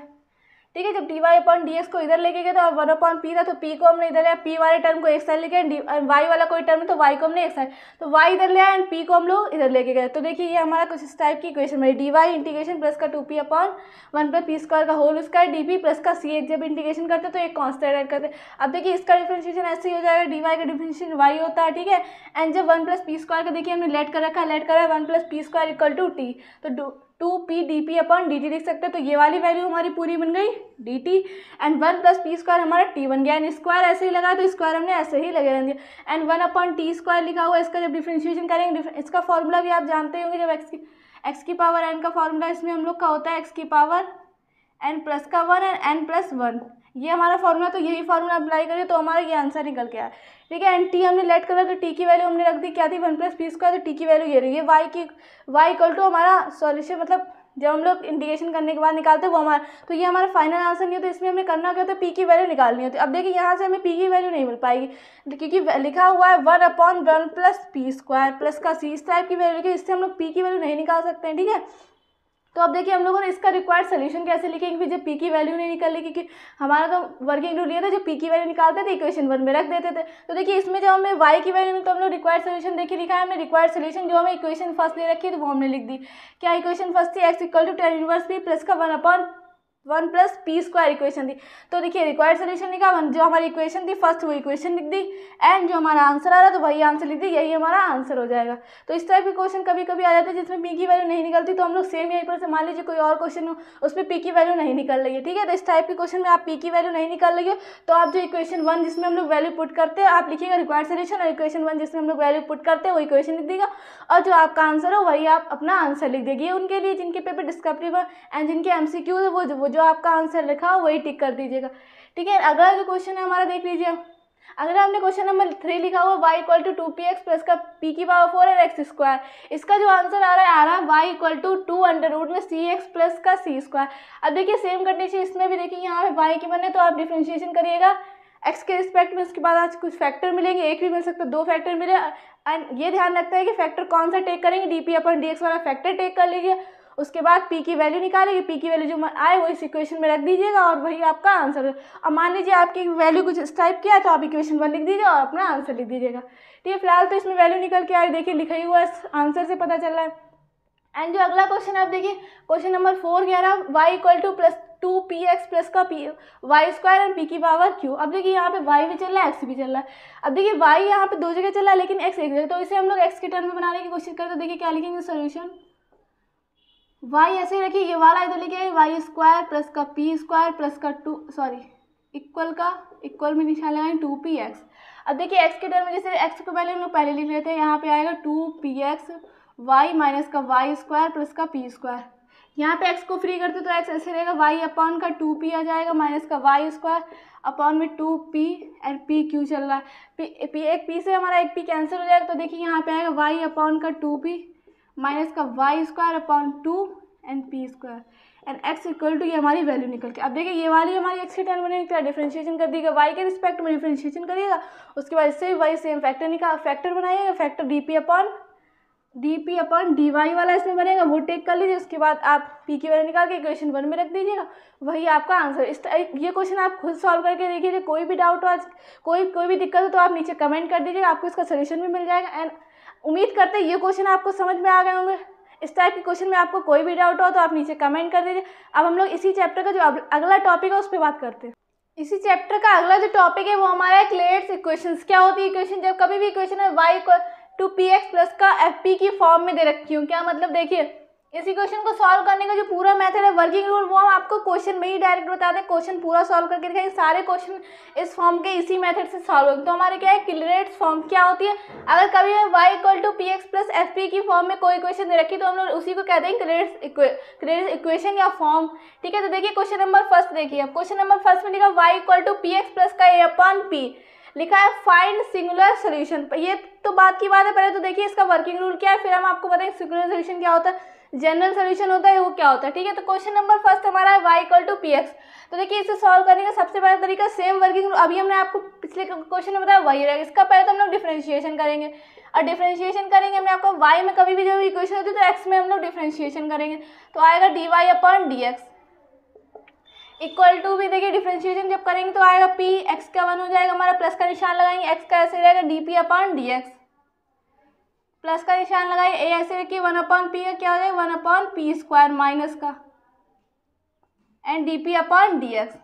ठीक है जब D Y upon D x को इधर लेके गए तो वन अपॉन पी था तो पी को हमने इधर लिया पी वाले टर्म को एक साइड लेके डी वाई वाला कोई टर्म है तो वाई को हमने एक साइड तो वाई इधर लिया एंड पी को हम लोग इधर लेके गए तो देखिए ये हमारा कुछ इस टाइप की इक्वेशन बनी डी वाई इंटीग्रेशन प्लस का two P upon one plus P square का whole square D P plus का सी एच जब इंटीग्रेशन करते तो एक कॉन्स्टेंट ऐड करते अब देखिए इसका डिफ्रेंशिएशन ऐसे ही हो जाएगा डी वाई का डिफ्रेंशिएशन वाई होता है ठीक है एंड जब वन प्लस पी स्क्वायर का देखिए हमने लेट कर रखा है लेट करा है one plus P square equal to T तो two P D P upon D T लिख सकते हैं तो ये वाली वैल्यू हमारी पूरी बन गई D T and one plus P square हमारा टी बन गया एंड स्क्वायर ऐसे ही लगा तो स्क्वायर हमने ऐसे ही लगे रहने दिया and one upon T square लिखा हुआ इसका जब डिफ्रेंशिएशन करेंगे इसका फॉर्मूला भी आप जानते होंगे जब एक्स की एक्स की पावर एन का फॉर्मूला इसमें हम लोग का होता है एक्स की पावर एन प्लस का one and N plus one ये हमारा फार्मूला तो यही फार्मूला अप्लाई करें तो हमारा ये आंसर निकल के आया ठीक है एंड टी हमने लेट करा तो टी की वैल्यू हमने रख दी क्या थी वन प्लस पी स्क्वायर तो टी की वैल्यू ये रही है वाई की वाई इक्वल टू हमारा सॉल्यूशन मतलब जब हम लोग इंडिकेशन करने के बाद निकालते हैं वो हमारा तो ये हमारा फाइनल आंसर नहीं होता इसमें हमें करना क्या होता है पी की वैल्यू निकालनी होती है अब देखिए यहाँ से हमें पी की वैल्यू नहीं मिल पाएगी क्योंकि लिखा हुआ है one upon one plus P square plus का सी इस टाइप की वैल्यू इससे हम लोग पी की वैल्यू नहीं निकाल सकते हैं ठीक है तो अब देखिए हम लोगों ने इसका रिक्वायर्ड सोल्यूशन कैसे लिखेंगे क्योंकि जब पी की वैल्यू नहीं निकल रही क्योंकि हमारा तो वर्किंग रूल ये था जो पी की वैल्यू निकालते थे इक्वेशन वन में रख देते थे तो देखिए इसमें जब हमें वाई की वैल्यू तो हम लोग रिक्वायर्ड सोल्यूशन देखिए लिखा है हमने रिक्वायर्ड सोल्यूशन जो हमें इक्वेशन फर्स्ट ले रखी थी तो वो हमने लिख दी क्या इक्वेशन फर्स्ट थी x equal to ten universe b plus का one upon one plus P square equation थी तो देखिए रिक्वायर्ड सोल्यूशन लिखा वन जो हमारी इक्वेशन थी फर्स्ट वो इक्वेशन लिख दी एंड जो हमारा आंसर आ रहा तो वही आंसर लिख दी यही हमारा आंसर हो जाएगा तो इस टाइप के क्वेश्चन कभी कभी आ जाते हैं जिसमें पी की वैल्यू नहीं निकलती तो हम लोग सेम यहीं पर से मान लीजिए कोई और क्वेश्चन हो उसमें पी की वैल्यू नहीं निकल रही है ठीक है तो इस टाइप के क्वेश्चन में आप पी की वैल्यू नहीं निकल रही हो तो आप जो इक्वेशन वन जिसमें हम लोग वैल्यू पुट करते हैं आप लिखिएगा रिक्वायर्ड सोल्यूशन और इक्वेशन वन जिसमें हम लोग वैल्यू पुट करते हैं वो इक्वेशन लिख देगा और जो आपका आंसर हो वही आप अपना आंसर लिख देगी उनके लिए जिनके पेपर डिस्कवरी हुआ एंड जिनके एम सी क्यूज वो जो आपका आंसर लिखा हो वही टिक कर दीजिएगा ठीक है अगला जो क्वेश्चन है हमारा देख लीजिए अगर हमने क्वेश्चन नंबर थ्री लिखा हुआ y equal to two P x plus का पी की power four and x square इसका जो आंसर आ रहा है आ रहा है y equal to two under root में सी एक्स प्लस का सी स्क्वायर अब देखिए सेम कंडीशन इसमें भी देखिए यहाँ पे वाई की बने तो आप डिफ्रेंशिएशन करिएगा एक्स के रिस्पेक्ट में उसके बाद आज कुछ फैक्टर मिलेंगे एक भी मिल सकता है दो फैक्टर मिले एंड ये ध्यान रखता है कि फैक्टर कौन सा टेक करेंगे d P upon D x वाला फैक्टर टेक कर लीजिए उसके बाद पी की वैल्यू निकालेंगे पी की वैल्यू जो आए वो इस इक्वेशन में रख दीजिएगा और वही आपका आंसर अब मान लीजिए आपकी वैल्यू कुछ टाइप की है तो आप इक्वेशन वन लिख दीजिए और अपना आंसर लिख दीजिएगा ठीक है फिलहाल तो इसमें वैल्यू निकल के आए देखिए लिखा ही हुआ आंसर से पता चल रहा है एंड जो अगला क्वेश्चन आप देखिए क्वेश्चन नंबर फोर कह रहा है y equal to plus two P x plus का p y square and p की पावर क्यू अब देखिए यहाँ पे वाई भी चल रहा है एक्स भी चल रहा है अब देखिए वाई यहाँ पे दो जगह चल रहा है लेकिन एक्स एक जगह तो इसे हम लोग एक्स के टर्म में बनाने की कोशिश करते तो देखिए क्या लिखेंगे सोल्यूशन वाई ऐसे रखिए ये वाला इधर लिखे वाई स्क्वायर प्लस का पी स्क्वायर प्लस का टू सॉरी इक्वल का इक्वल में निशान लगाएं टू पी एक्स अब देखिए एक्स के टर्म में जैसे एक्स को पहले हम लोग पहले लिख लेते हैं यहाँ पे आएगा two P x y minus का वाई स्क्वायर प्लस का पी स्क्वायर यहाँ पे एक्स को फ्री करते तो एक्स ऐसे रहेगा वाई अपॉन का टू पी आ जाएगा माइनस का वाई स्क्वायर अपॉन में two p and p q चल रहा है पी, पी एक पी से हमारा एक पी कैंसिल हो जाएगा तो देखिए यहाँ पे आएगा वाई अपॉन का टू पी माइनस का y square upon two and P square and x equal to ये हमारी वैल्यू निकल के अब देखिए ये वाली हमारी एक्स की टर्म निकला डिफ्रेंशिएशन कर दीजिएगा वाई के रिस्पेक्ट में डिफ्रेंशिएशन करिएगा उसके बाद इससे भी वाई सेम फैक्टर निकाल फैक्टर बनाइएगा factor D P upon d P upon D Y वाला इसमें बनेगा वो टेक कर लीजिए उसके बाद आप पी की वैल्यू निकाल के इक्वेशन वन में रख दीजिएगा वही आपका आंसर इस ये क्वेश्चन आप खुद सॉल्व करके देखिए कोई भी डाउट हो आज कोई कोई भी दिक्कत हो तो आप नीचे कमेंट कर दीजिएगा आपको इसका सोल्यूशन भी मिल जाएगा एंड उम्मीद करते ये क्वेश्चन आपको समझ में आ गए होंगे इस टाइप के क्वेश्चन में आपको कोई भी डाउट हो तो आप नीचे कमेंट कर दीजिए अब हम लोग इसी चैप्टर का जो अगला टॉपिक है उस पर बात करते हैं इसी चैप्टर का अगला जो टॉपिक है वो हमारा है क्लेट्स इक्वेशन क्या होती है इक्वेशन जब कभी भी इक्वेशन है y two P x plus का एफ पी की फॉर्म में दे रखी हूँ क्या मतलब देखिए इस इक्वेशन को सॉल्व करने का जो पूरा मेथड है वर्किंग रूल वो हम आपको क्वेश्चन में ही डायरेक्ट बता दें क्वेश्चन पूरा सॉल्व करके दिखाएंगे सारे क्वेश्चन इस फॉर्म के इसी मेथड से सॉल्व होंगे तो हमारे क्या है क्लियरेट फॉर्म क्या होती है अगर कभी हमें y equal to P x plus f p की फॉर्म में कोई क्वेश्चन दे रखी तो हम लोग उसी को कहते हैं क्लियरेट इक्वेशन या फॉर्म ठीक है तो देखिए क्वेश्चन नंबर फर्स्ट देखिए अब क्वेश्चन नंबर फर्स्ट में लिखा y equal to P x plus का ए अपॉन पी लिखा है फाइंड सिंगुलर सोल्यूशन ये तो बात की बात है पहले तो देखिए इसका वर्किंग रूल क्या है फिर हम आपको बताएंगे सिंगुलर सोल्यूशन क्या होता है जनरल सोल्यूशन होता है वो क्या होता है ठीक है तो क्वेश्चन नंबर फर्स्ट हमारा है y equal to P x तो देखिए इसे सॉल्व करने का सबसे पहला तरीका सेम वर्किंग अभी हमने आपको पिछले क्वेश्चन में बताया वही रहेगा इसका पहले तो हम लोग डिफ्रेंशिएशन करेंगे और डिफ्रेंशिएशन करेंगे हमने आपको वाई में कभी भी जो इक्वेशन होती है तो एक्स में हम लोग डिफ्रेंशिएशन करेंगे तो आएगा D Y upon D x equal to भी देखिए डिफ्रेंशिएशन जब करेंगे तो आएगा पी एक्स का वन हो जाएगा हमारा प्लस का निशान लगाएंगे एक्स का ऐसे रहेगा d P upon D x plus का निशान लगाइए ए ऐसे रखिए वन अपॉन पी का क्या हो जाएगा one upon p square minus का and D P upon D x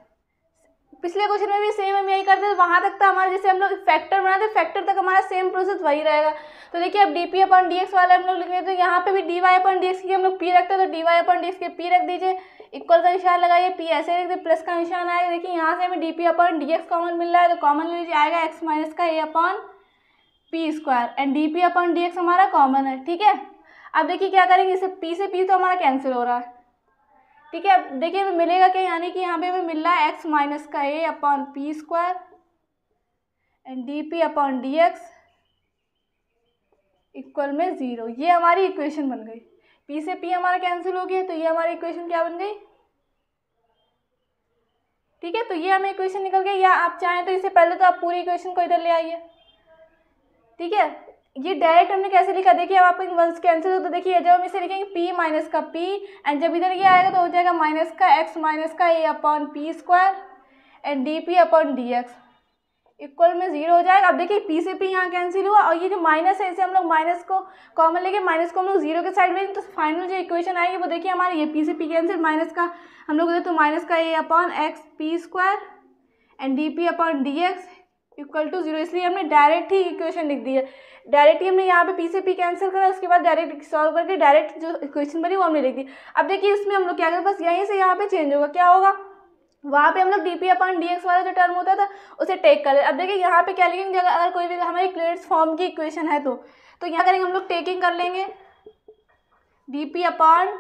पिछले क्वेश्चन में भी सेम हम यही करते थे वहाँ तक था तो हमारा जैसे हम लोग फैक्टर बनाते फैक्टर तक हमारा सेम प्रोसेस वही रहेगा तो देखिए अब d P upon D x वाले हम लोग लिख रहे हैं तो यहाँ पे भी d Y upon D x की हम लोग पी रखते हैं तो D Y upon D x के पी रख दीजिए इक्वल का निशान लगाइए पी ऐसे रख दीजिए प्लस का निशान आएगा देखिए यहाँ से हमें D P upon D x common मिल रहा है तो कॉमन लीजिए आएगा एक्स माइनस का a upon p square and D P upon D x हमारा कॉमन है ठीक है अब देखिए क्या करेंगे इसे पी से पी तो हमारा कैंसिल हो रहा है ठीक है अब देखिए हमें मिलेगा क्या यानी कि यहाँ पे हमें मिल रहा है एक्स माइनस का a upon p square and D P upon D x equal में ज़ीरो ये हमारी इक्वेशन बन गई पी से पी हमारा कैंसिल हो गया तो ये हमारी इक्वेशन क्या बन गई ठीक है तो ये हमें इक्वेशन निकल गई या आप चाहें तो इससे पहले तो आप पूरी इक्वेशन को इधर ले आइए ठीक है ये डायरेक्ट हमने कैसे लिखा देखिए अब आपको वंस कैंसिल हो तो देखिए जब हम इसे लिखेंगे पी माइनस का पी एंड जब इधर ये आएगा तो हो जाएगा माइनस का एक्स माइनस का a upon p square and D P upon D x equal में जीरो हो जाएगा अब देखिए पी से पी यहाँ कैंसिल हुआ और ये जो माइनस है इसे हम लोग माइनस को कॉमन लेके माइनस को हम लोग जीरो के साइड में तो फाइनल जो इक्वेशन आएगी वो देखिए हमारे ये पी से पी कैंसिल माइनस का हम लोग तो माइनस का a upon x p square and D P upon D x equal to zero इसलिए हमने डायरेक्ट ही इक्वेशन लिख दी है डायरेक्ट ही हमने यहाँ पे पी से पी कैंसिल करा उसके बाद डायरेक्ट सॉल्व करके डायरेक्ट जो इक्वेशन बनी वो हमने लिख दी अब देखिए इसमें हम लोग क्या करें बस यहीं से यहाँ पे चेंज होगा क्या होगा वहाँ पे हम लोग D P upon D x वाला जो टर्म होता था उसे टेक कर अब देखिए यहाँ पे क्या लिखेंगे अगर कोई भी हमारी क्लेट्स फॉर्म की इक्वेशन है तो, तो यहाँ करेंगे हम लोग टेकिंग कर लेंगे d P upon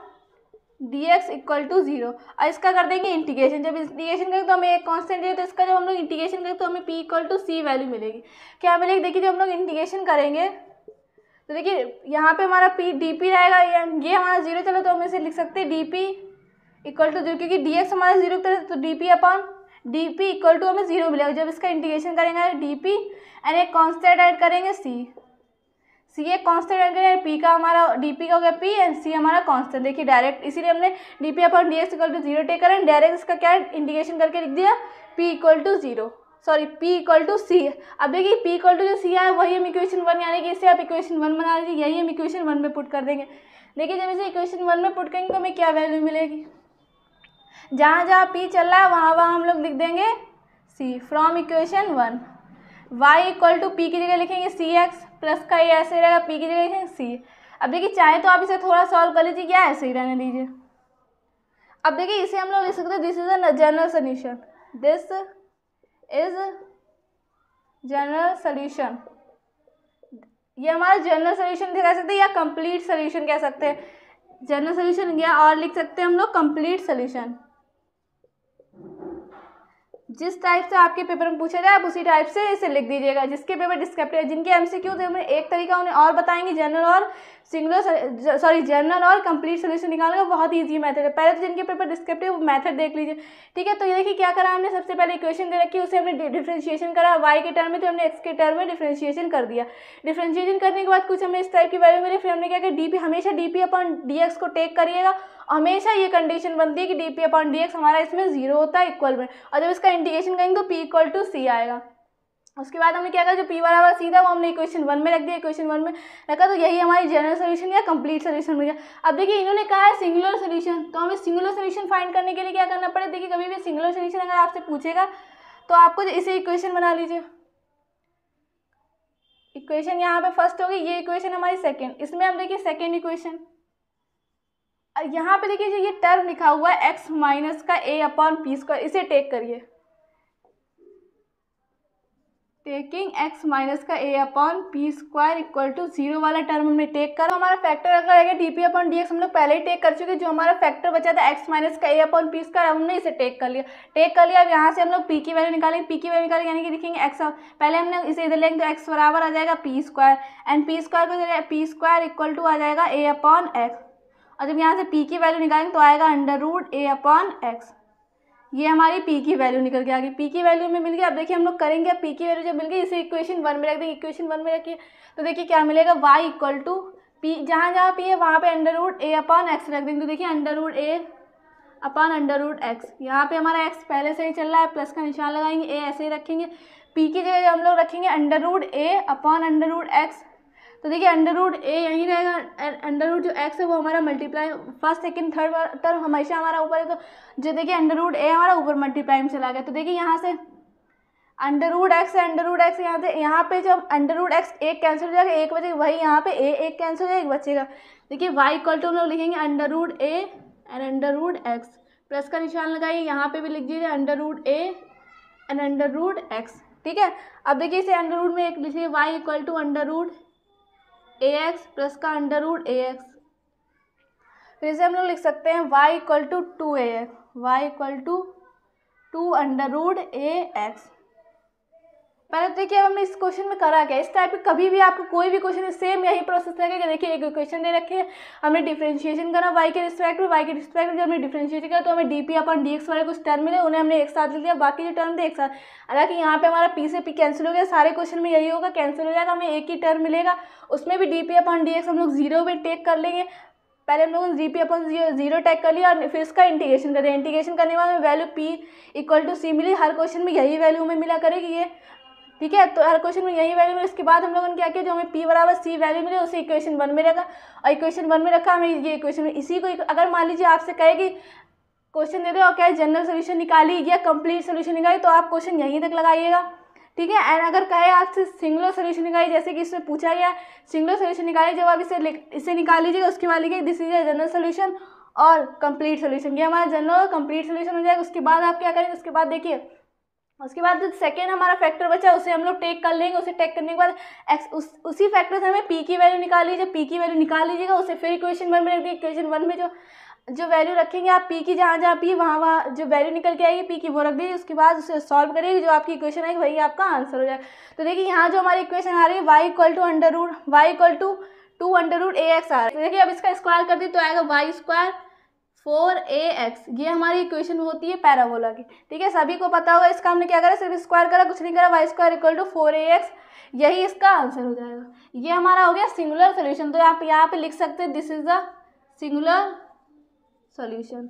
D x equal to zero और इसका कर देंगे इंटीग्रेशन जब इंटीग्रेशन करेंगे तो हमें एक कांस्टेंट दिया तो इसका जब हम लोग इंटीग्रेशन करेंगे तो हमें p equal to c value मिलेगी क्या मिलेगी देखिए जब हम लोग इंटीग्रेशन करेंगे तो देखिए यहाँ पे हमारा पी डी पी रहेगा ये हमारा जीरो चलो तो हम इसे लिख सकते हैं D p equal to zero क्योंकि डी एक्स हमारा जीरो की तो D P upon d p equal to हमें जीरो मिलेगा जब इसका इंटीग्रेशन करेंगे डी पी एंड एक कॉन्स्टेंट ऐड करेंगे c c a constant add करें पी का हमारा डी पी का हो गया पी एंड सी हमारा कॉन्स्टेंट देखिए डायरेक्ट इसीलिए हमने d P upon D x equal to zero take करें डायरेक्ट इसका क्या इंडिकेशन करके लिख दिया p equal to zero sorry p equal to c अब देखिए पी इक्वल टू जो सी है वही हम इक्वेशन वन यानी कि इसे आप इक्वेशन वन बना लीजिए यही हम इक्वेशन वन में पुट कर देंगे देखिए जब इसे इक्वेशन वन में पुट करेंगे तो हमें क्या वैल्यू मिलेगी जहाँ जहाँ पी चल रहा है वहाँ वहाँ हम लोग लिख देंगे c from equation one y equal to p की जगह लिखेंगे सी एक्स प्लस का ये ऐसे रहेगा पी की जगह लिखेंगे सी अब देखिए चाहे तो आप इसे थोड़ा सॉल्व कर लीजिए या ऐसे ही रहने दीजिए अब देखिए इसे हम लोग लिख सकते हैं this is a general solution this is general solution ये हमारा जनरल सोल्यूशन कह सकते हैं या कंप्लीट सोल्यूशन कह सकते हैं जनरल सोल्यूशन गया और लिख सकते हैं हम लोग कंप्लीट सोल्यूशन जिस टाइप से आपके पेपर में पूछा जाए आप उसी टाइप से इसे लिख दीजिएगा जिसके पेपर डिस्क्रिप्टिव है जिनके एम सी क्यू एक तरीका उन्हें और बताएंगे जनरल और सिंगुलर सॉरी जनरल और कंप्लीट सोल्यूशन निकालने का बहुत ईजी मैथड है पहले तो जिनके पेपर डिस्क्रिप्टिव मैथड देख लीजिए ठीक है तो ये देखिए क्या करा हमने सबसे पहले इक्वेशन दे रखी उसे हमने डिफ्रेंशिएशन करा वाई के टर्म में तो हमने एक्स के टर्म में डिफ्रेंशिएशन कर दिया डिफ्रेंशिएशन करने के बाद कुछ हमें इस टाइप की वैल्यू मिली फिर हमने क्या किया डी हमेशा डी पी डी को टेक करिएगा हमेशा ये कंडीशन बनती है कि D P upon D x हमारा इसमें जीरो होता है इक्वल में और जब इसका इंडिकेशन करेंगे तो पी इक्वल टू सी आएगा उसके बाद हमने क्या कहा जो पी वाला सी सीधा वो हमने इक्वेशन वन में रख दिया इक्वेशन वन में रखा तो यही हमारी जनरल सोल्यूशन या कंप्लीट सोल्यूशन हो गया अब देखिए इन्होंने कहा है सिंगुलर सोल्यूशन तो हमें सिंगुलर सोल्यूशन फाइंड करने के लिए क्या करना पड़े देखिए कभी भी सिंगुलर सोल्यूशन अगर आपसे पूछेगा तो आपको इसे इक्वेशन बना लीजिए इक्वेशन यहाँ पे फर्स्ट होगी ये इक्वेशन हमारी सेकेंड इसमें हम देखिए सेकेंड इक्वेशन यहाँ पे देखिए ये टर्म लिखा हुआ है एक्स माइनस का ए अपॉन पी स्क्वायर इसे टेक करिए टेकिंग एक्स माइनस का a upon p square equal to zero वाला टर्म हमने टेक कर हमारा फैक्टर अगर रहेगा d P upon D x हम लोग पहले ही टेक कर चुके जो हमारा फैक्टर बचा था एक्स माइनस का ए अपॉन पी स्क्वायर हमने इसे टेक कर लिया टेक कर लिया अब यहाँ से हम लोग पी की वैल्यू निकालेंगे पी की वैल्यू निकालेंगे यानी कि देखेंगे एक्स पहले हमने इसे इधर लेंगे तो एक्स बराबर आ जाएगा p square and P square को पी स्क्वायर इक्वल टू आ जाएगा ए अपॉन एक्स और जब यहाँ से पी की वैल्यू निकालेंगे तो आएगा under root a upon x ये हमारी पी की वैल्यू निकल के आ गई पी की वैल्यू में मिल गई अब देखिए हम लोग करेंगे पी की वैल्यू जब मिल गई इसे इक्वेशन वन में रख देंगे इक्वेशन वन में रखिए तो देखिए क्या मिलेगा वाई इक्वल टू पी जहाँ जहाँ पी है वहाँ पे under root a upon x रख देंगे तो देखिए under root a upon under root x यहाँ पर हमारा एक्स पहले से ही चल रहा है प्लस का निशान लगाएंगे ए ऐसे ही रखेंगे पी की जगह हम लोग रखेंगे under root a upon under root x तो देखिए अंडर रूट ए यहीं रहेगा अंडर रूट जो एक्स है वो हमारा multiply first second third term हमेशा हमारा ऊपर है तो जो देखिए अंडर रूट ए हमारा ऊपर मल्टीप्लाई में चला गया तो देखिए यहाँ से अंडर रूट एक्स है अंडर रूट एक्स यहाँ से यहाँ पे जब अंडर रूट एक्स एक कैंसिल हो जाएगा एक बचेगा वही यहाँ पे ए एक कैंसिल हो जाएगा एक बचेगा देखिए वाई इक्वल टू हम लोग लिखेंगे under root a and under root x plus का निशान लगाइए यहाँ पे भी लिख दीजिए under root a and under root x ठीक है अब देखिए इसे अंडर रूट में एक लिखिए y equal to under root a x plus का अंडर रूट ए एक्स फिर इसे हम लोग लिख सकते हैं y equal to two a x Y equal to two under root a x पहले तो देखिए अब हमने इस क्वेश्चन में करा गया इस टाइप के कभी भी आपको कोई भी क्वेश्चन सेम यही प्रोसेस कि देखिए एक क्वेश्चन दे रखे हमने डिफ्रेंशिएशन करा वाई के रिस्पेक्ट में वाई के रिस्पेक्ट में जब हमने डिफ्रेंशिएट किया तो हमें D P upon D x वाले कुछ टर्म मिले उन्हें हमने एक साथ ले लिया बाकी जो टर्म थे एक साथ हालांकि यहाँ पे हमारा पी से पी कैंसिल हो गया सारे क्वेश्चन में यही होगा कैंसिल हो जाएगा हमें एक ही टर्म मिलेगा उसमें भी d P upon D x हम लोग जीरो में टेक कर लेंगे पहले हम लोगों ने जी p upon zero zero take कर लिया और फिर इसका इंटीग्रेशन कर दिया इंटीग्रेशन करने के बाद हमें value p equal to c मिली हर क्वेश्चन में यही वैल्यू हमें मिला करेगी ये ठीक है तो हर क्वेश्चन में यही वैल्यू मिले उसके बाद हम लोगों ने क्या किया जो हमें पी बराबर सी वैल्यू मिले उसे इक्वेशन वन में रखा और इक्वेशन वन में रखा हमें ये इक्वेशन में इसी को अगर मान लीजिए आपसे कहेगी क्वेश्चन दे दो और क्या जनरल सोल्यूशन निकाली या कंप्लीट सोल्यूशन निकाली तो आप क्वेश्चन यहीं तक लगाइएगा ठीक है एंड अगर कहे आपसे सिंगलो सोल्यूशन निकाली जैसे कि इसमें पूछा गया सिंगलो सोल्यूशन निकाली जब आप इसे इसे निकाल लीजिएगा उसके बाद लिखिए this is a general solution और कंप्लीट सोल्यूशन ये हमारा जनरल कंप्लीट सोल्यूशन हो जाएगा उसके बाद आप क्या करेंगे उसके बाद देखिए उसके बाद जो सेकेंड हमारा फैक्टर बचा उसे हम लोग टेक कर लेंगे उसे टेक करने के बाद एक्स उस उसी फैक्टर से हमें पी की वैल्यू निकाल लीजिए पी की वैल्यू निकाल लीजिएगा उसे फिर इक्वेशन वन में रख दिए इक्वेशन वन में जो जो वैल्यू रखेंगे आप पी की जहाँ जहाँ पी वहाँ वहाँ जो वैल्यू निकल के आएगी पी की वो रख दीजिए उसके बाद उसे सॉल्व करेगी जो आपकी इक्वेशन आएगी वही आपका आंसर हो जाएगा तो देखिए यहाँ जो हमारी इक्वेशन आ रही है y equal to under root y equal to two under root a x आ रहा है तो देखिए अब इसका स्क्वायर कर दी तो आएगा y square four a x ये हमारी इक्वेशन होती है पैराबोला की ठीक है सभी को पता होगा इसका हमने क्या करा सिर्फ स्क्वायर करा कुछ नहीं करा y square equal to four a x यही इसका आंसर हो जाएगा ये हमारा हो गया सिंगुलर सोल्यूशन तो आप यहाँ पे लिख सकते हैं this is the singular solution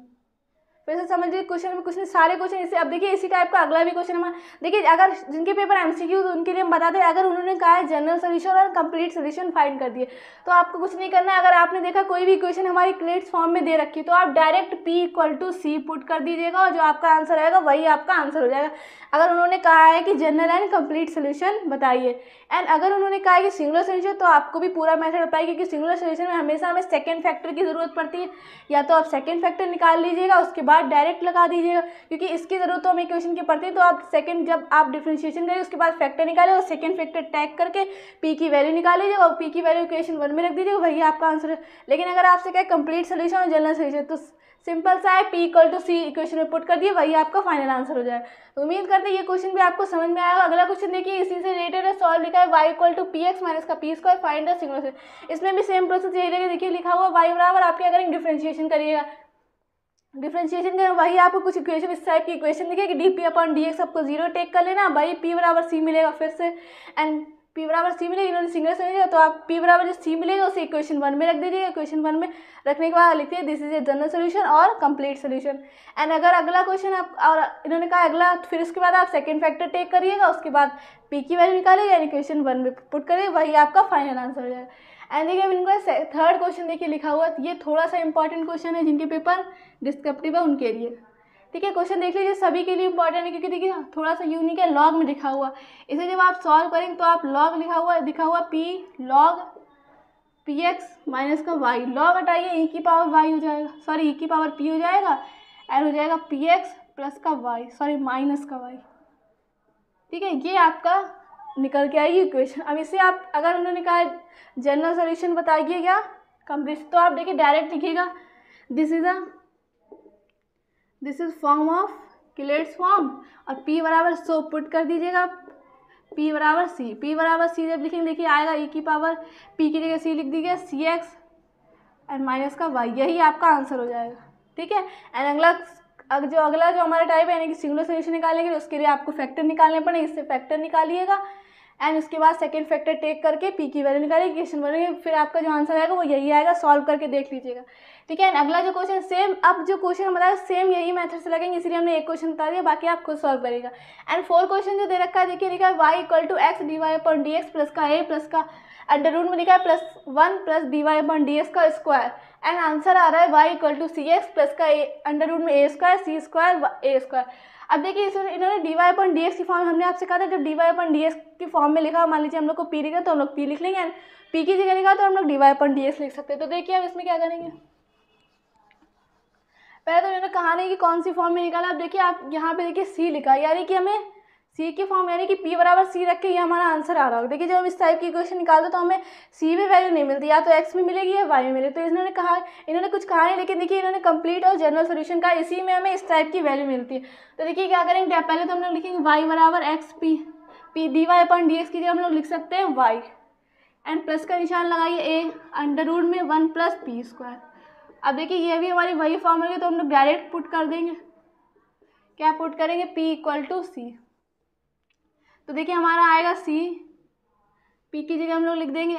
फिर तो से समझिए क्वेश्चन में क्वेश्चन सारे क्वेश्चन इसे अब देखिए इसी टाइप का अगला भी क्वेश्चन हमारा देखिए अगर जिनके पेपर एम तो उनके लिए हम बता दें अगर उन्होंने कहा है जनरल सोल्यूशन और कंप्लीट सोल्यूशन फाइंड कर दिए तो आपको कुछ नहीं करना है अगर आपने देखा कोई भी क्वेश्चन हमारी क्लेट्स फॉर्म में दे रखी तो आप direct p equal to c put कर दीजिएगा और जो आपका आंसर आएगा वही आपका आंसर हो जाएगा अगर उन्होंने कहा है कि जनरल एंड कंप्लीट सोल्यूशन बताइए एंड अगर उन्होंने कहा है कि सिंगुलर सोल्यूशन तो आपको भी पूरा मैथड बताइए क्योंकि सिंगुलर सोल्यूशन में हमेशा हमें सेकेंड फैक्टर की ज़रूरत पड़ती है या तो आप सेकेंड फैक्टर निकाल लीजिएगा उसके बाद बाद डायरेक्ट लगा दीजिएगा क्योंकि इसकी ज़रूरत तो हमें इक्वेशन की पड़ती है तो आप सेकंड जब आप डिफ्रेंशिएशन करिए उसके बाद फैक्टर निकालें और सेकंड फैक्टर टैग करके पी की वैल्यू निकाल लीजिएगा और पी की वैल्यू इक्वेशन वन में रख दीजिएगा वही आपका आंसर है लेकिन अगर आपसे क्या कंप्लीट सोल्यूशन और जनरल सोल्यूशन तो सिंपल सा है p equal to c equation में पुट कर दिए वही आपका फाइनल आंसर हो जाए तो उम्मीद करते हैं ये क्वेश्चन भी आपको समझ में आएगा अगला क्वेश्चन देखिए इसी से रिलेटेड है सॉल्व लिखा है y equal to P x minus का p square find the signal इसमें भी सेम प्रोसेस यही लगे देखिए लिखा हुआ वाई बराबर आपके अगर डिफ्रेंशिएशन करिएगा डिफ्रेंशिएशन के वही आपको कुछ इक्वेशन इस टाइप की इक्वेशन कि D P upon D x आपको जीरो टेक कर लेना वही पी बराबर सी मिलेगा फिर से एंड पी बराबर सी मिलेगी इन्होंने सिंगल समझेगा तो आप पी बराबर जो सी मिलेगा उसे इक्वेशन वन में रख दीजिएगा इक्वेशन वन में रखने के बाद लिखिए this is a general solution और कंप्लीट सोल्यूशन एंड अगर अगला क्वेश्चन आप और इन्होंने कहा अगला तो फिर उसके बाद आप सेकेंड फैक्टर टेक करिएगा उसके बाद पी की वैल्यू निकालिएगा यानी क्वेश्चन वन में पुट करिए वही आपका फाइनल आंसर हो जाएगा एंड देखिए इनको थर्ड क्वेश्चन देखिए लिखा हुआ ये थोड़ा सा इंपॉर्टेंट क्वेश्चन है जिनके पेपर डिस्क्रिप्टिव है उनके लिए ठीक है क्वेश्चन देख लीजिए सभी के लिए इंपॉर्टेंट है क्योंकि देखिए थोड़ा सा यूनिक है लॉग में लिखा हुआ इसे जब आप सॉल्व करेंगे तो आप लॉग लिखा हुआ दिखा हुआ p log p x minus का वाई लॉग हटाइए ई e की पावर वाई हो जाएगा सॉरी ई e की पावर पी हो जाएगा एड हो जाएगा पी एक्स प्लस का वाई सॉरी माइनस का वाई ठीक है ये आपका निकल के आई इक्वेशन अब इसे आप अगर उन्होंने कहा जनरल सोल्यूशन बताइए क्या कम्प्लीट तो आप देखिए डायरेक्ट लिखिएगा this is a this is form of Clairaut's form और पी बराबर सो पुट कर दीजिएगा पी बराबर सी पी बराबर सी जब लिखेंगे देखिए आएगा ई e की पावर पी की जगह सी लिख दीजिए सी एक्स एंड माइनस का वाई यही आपका आंसर हो जाएगा ठीक है एंड अगला अग जो अगला जो हमारा टाइप है यानी कि सिंगुलर सोल्यूशन निकालेंगे उसके लिए आपको फैक्टर निकालने पड़ेंगे इससे फैक्टर निकालिएगा एंड उसके बाद सेकेंड फैक्टर टेक करके पी की वैल्यू निकालिए क्वेश्चन बनेंगे फिर आपका जो आंसर आएगा वो यही आएगा सॉल्व करके देख लीजिएगा ठीक है एंड अगला जो क्वेश्चन सेम अब जो क्वेश्चन बताया सेम यही मेथड से लगेंगे इसलिए हमने एक क्वेश्चन बता दिया बाकी आप खुद सॉल्व करेगा एंड फोर क्वेश्चन जो दे रखा है देखिए लिखा है y equal to x D Y upon D x plus का ए प्लस का अंडर रूट में लिखा है plus one plus d Y upon D x का स्क्वायर एंड आंसर आ रहा है y equal to c x plus का ए अंडर रूट में a square c square a square अब देखिए इस इन्होंने d Y upon D x की फॉर्म हमने आपसे कहा था जब D Y upon D x की फॉर्म में लिखा मान लीजिए हम लोग को पी लिखा तो हम लोग पी लिख लेंगे पी की जगह लिखा तो हम लोग D Y upon D x लिख सकते हैं तो देखिए अब इसमें क्या करेंगे पहले तो इन्होंने कहा नहीं कि कौन सी फॉर्म में निकाला अब देखिए आप यहाँ पे देखिए सी लिखा यानी कि हमें सी के फॉर्म यानी कि पी बराबर सी रख के ये हमारा आंसर आ रहा होगा देखिए जब हम इस टाइप की क्वेश्चन निकालते तो हमें सी में वैल्यू नहीं मिलती या तो एक्स में मिलेगी या वाई में मिलेगी तो इन्होंने कहा इन्होंने कुछ कहा नहीं लेकिन देखिए इन्होंने कंप्लीट और जनरल सोल्यूशन कहा इसी में हमें इस टाइप की वैल्यू मिलती है तो देखिए क्या करेंगे पहले तो हम लोग लिखेंगे वाई बराबर x p p d Y upon D x की जगह हम लोग लिख सकते हैं वाई एंड प्लस का निशान लगाइए ए अंडर रूट में वन प्लस पी स्क्वायर अब देखिए ये भी हमारी वही फॉर्म होगी तो हम लोग डायरेक्ट पुट कर देंगे क्या पुट करेंगे पी इक्वल टू सी तो देखिए हमारा आएगा सी पी की जगह हम लोग लिख देंगे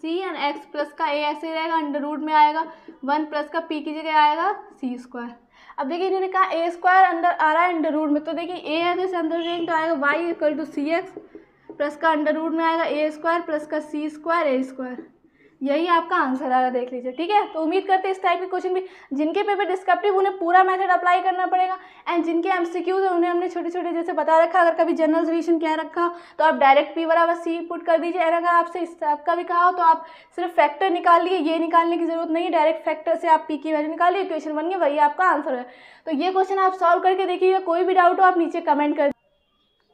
सी एंड एक्स प्लस का ए ऐसे ही रहेगा अंडर रूट में आएगा वन प्लस का पी की जगह आएगा सी स्क्वायर अब देखिए इन्होंने कहा ए स्क्वायर अंडर आ रहा है अंडर रूट में तो देखिए ए है तो इसे अंदर रहेंगे तो आएगा y equal to c x plus का अंडर रूट में आएगा ए स्क्वायर प्लस का सी स्क्वायर ए स्क्वायर यही आपका आंसर आ रहा है देख लीजिए ठीक है तो उम्मीद करते हैं इस टाइप के क्वेश्चन भी जिनके पेपर डिस्क्रिप्टिव उन्हें पूरा मेथड अप्लाई करना पड़ेगा एंड जिनके एम सी क्यूज उन्हें हमने छोटे छोटे जैसे बता रखा अगर कभी जनरल रिविजन क्या रखा तो आप डायरेक्ट पी बराबर सी पुट कर दीजिए एंड अगर आपसे इस टाइप का भी कहा हो तो आप सिर्फ फैक्टर निकाल लिए ये निकालने की जरूरत नहीं है डायरेक्ट फैक्टर से आप पी की वैल्यू निकालिए क्वेश्चन बन गए वही आपका आंसर है तो ये क्वेश्चन आप सॉल्व करके देखिएगा कोई भी डाउट हो आप नीचे कमेंट कर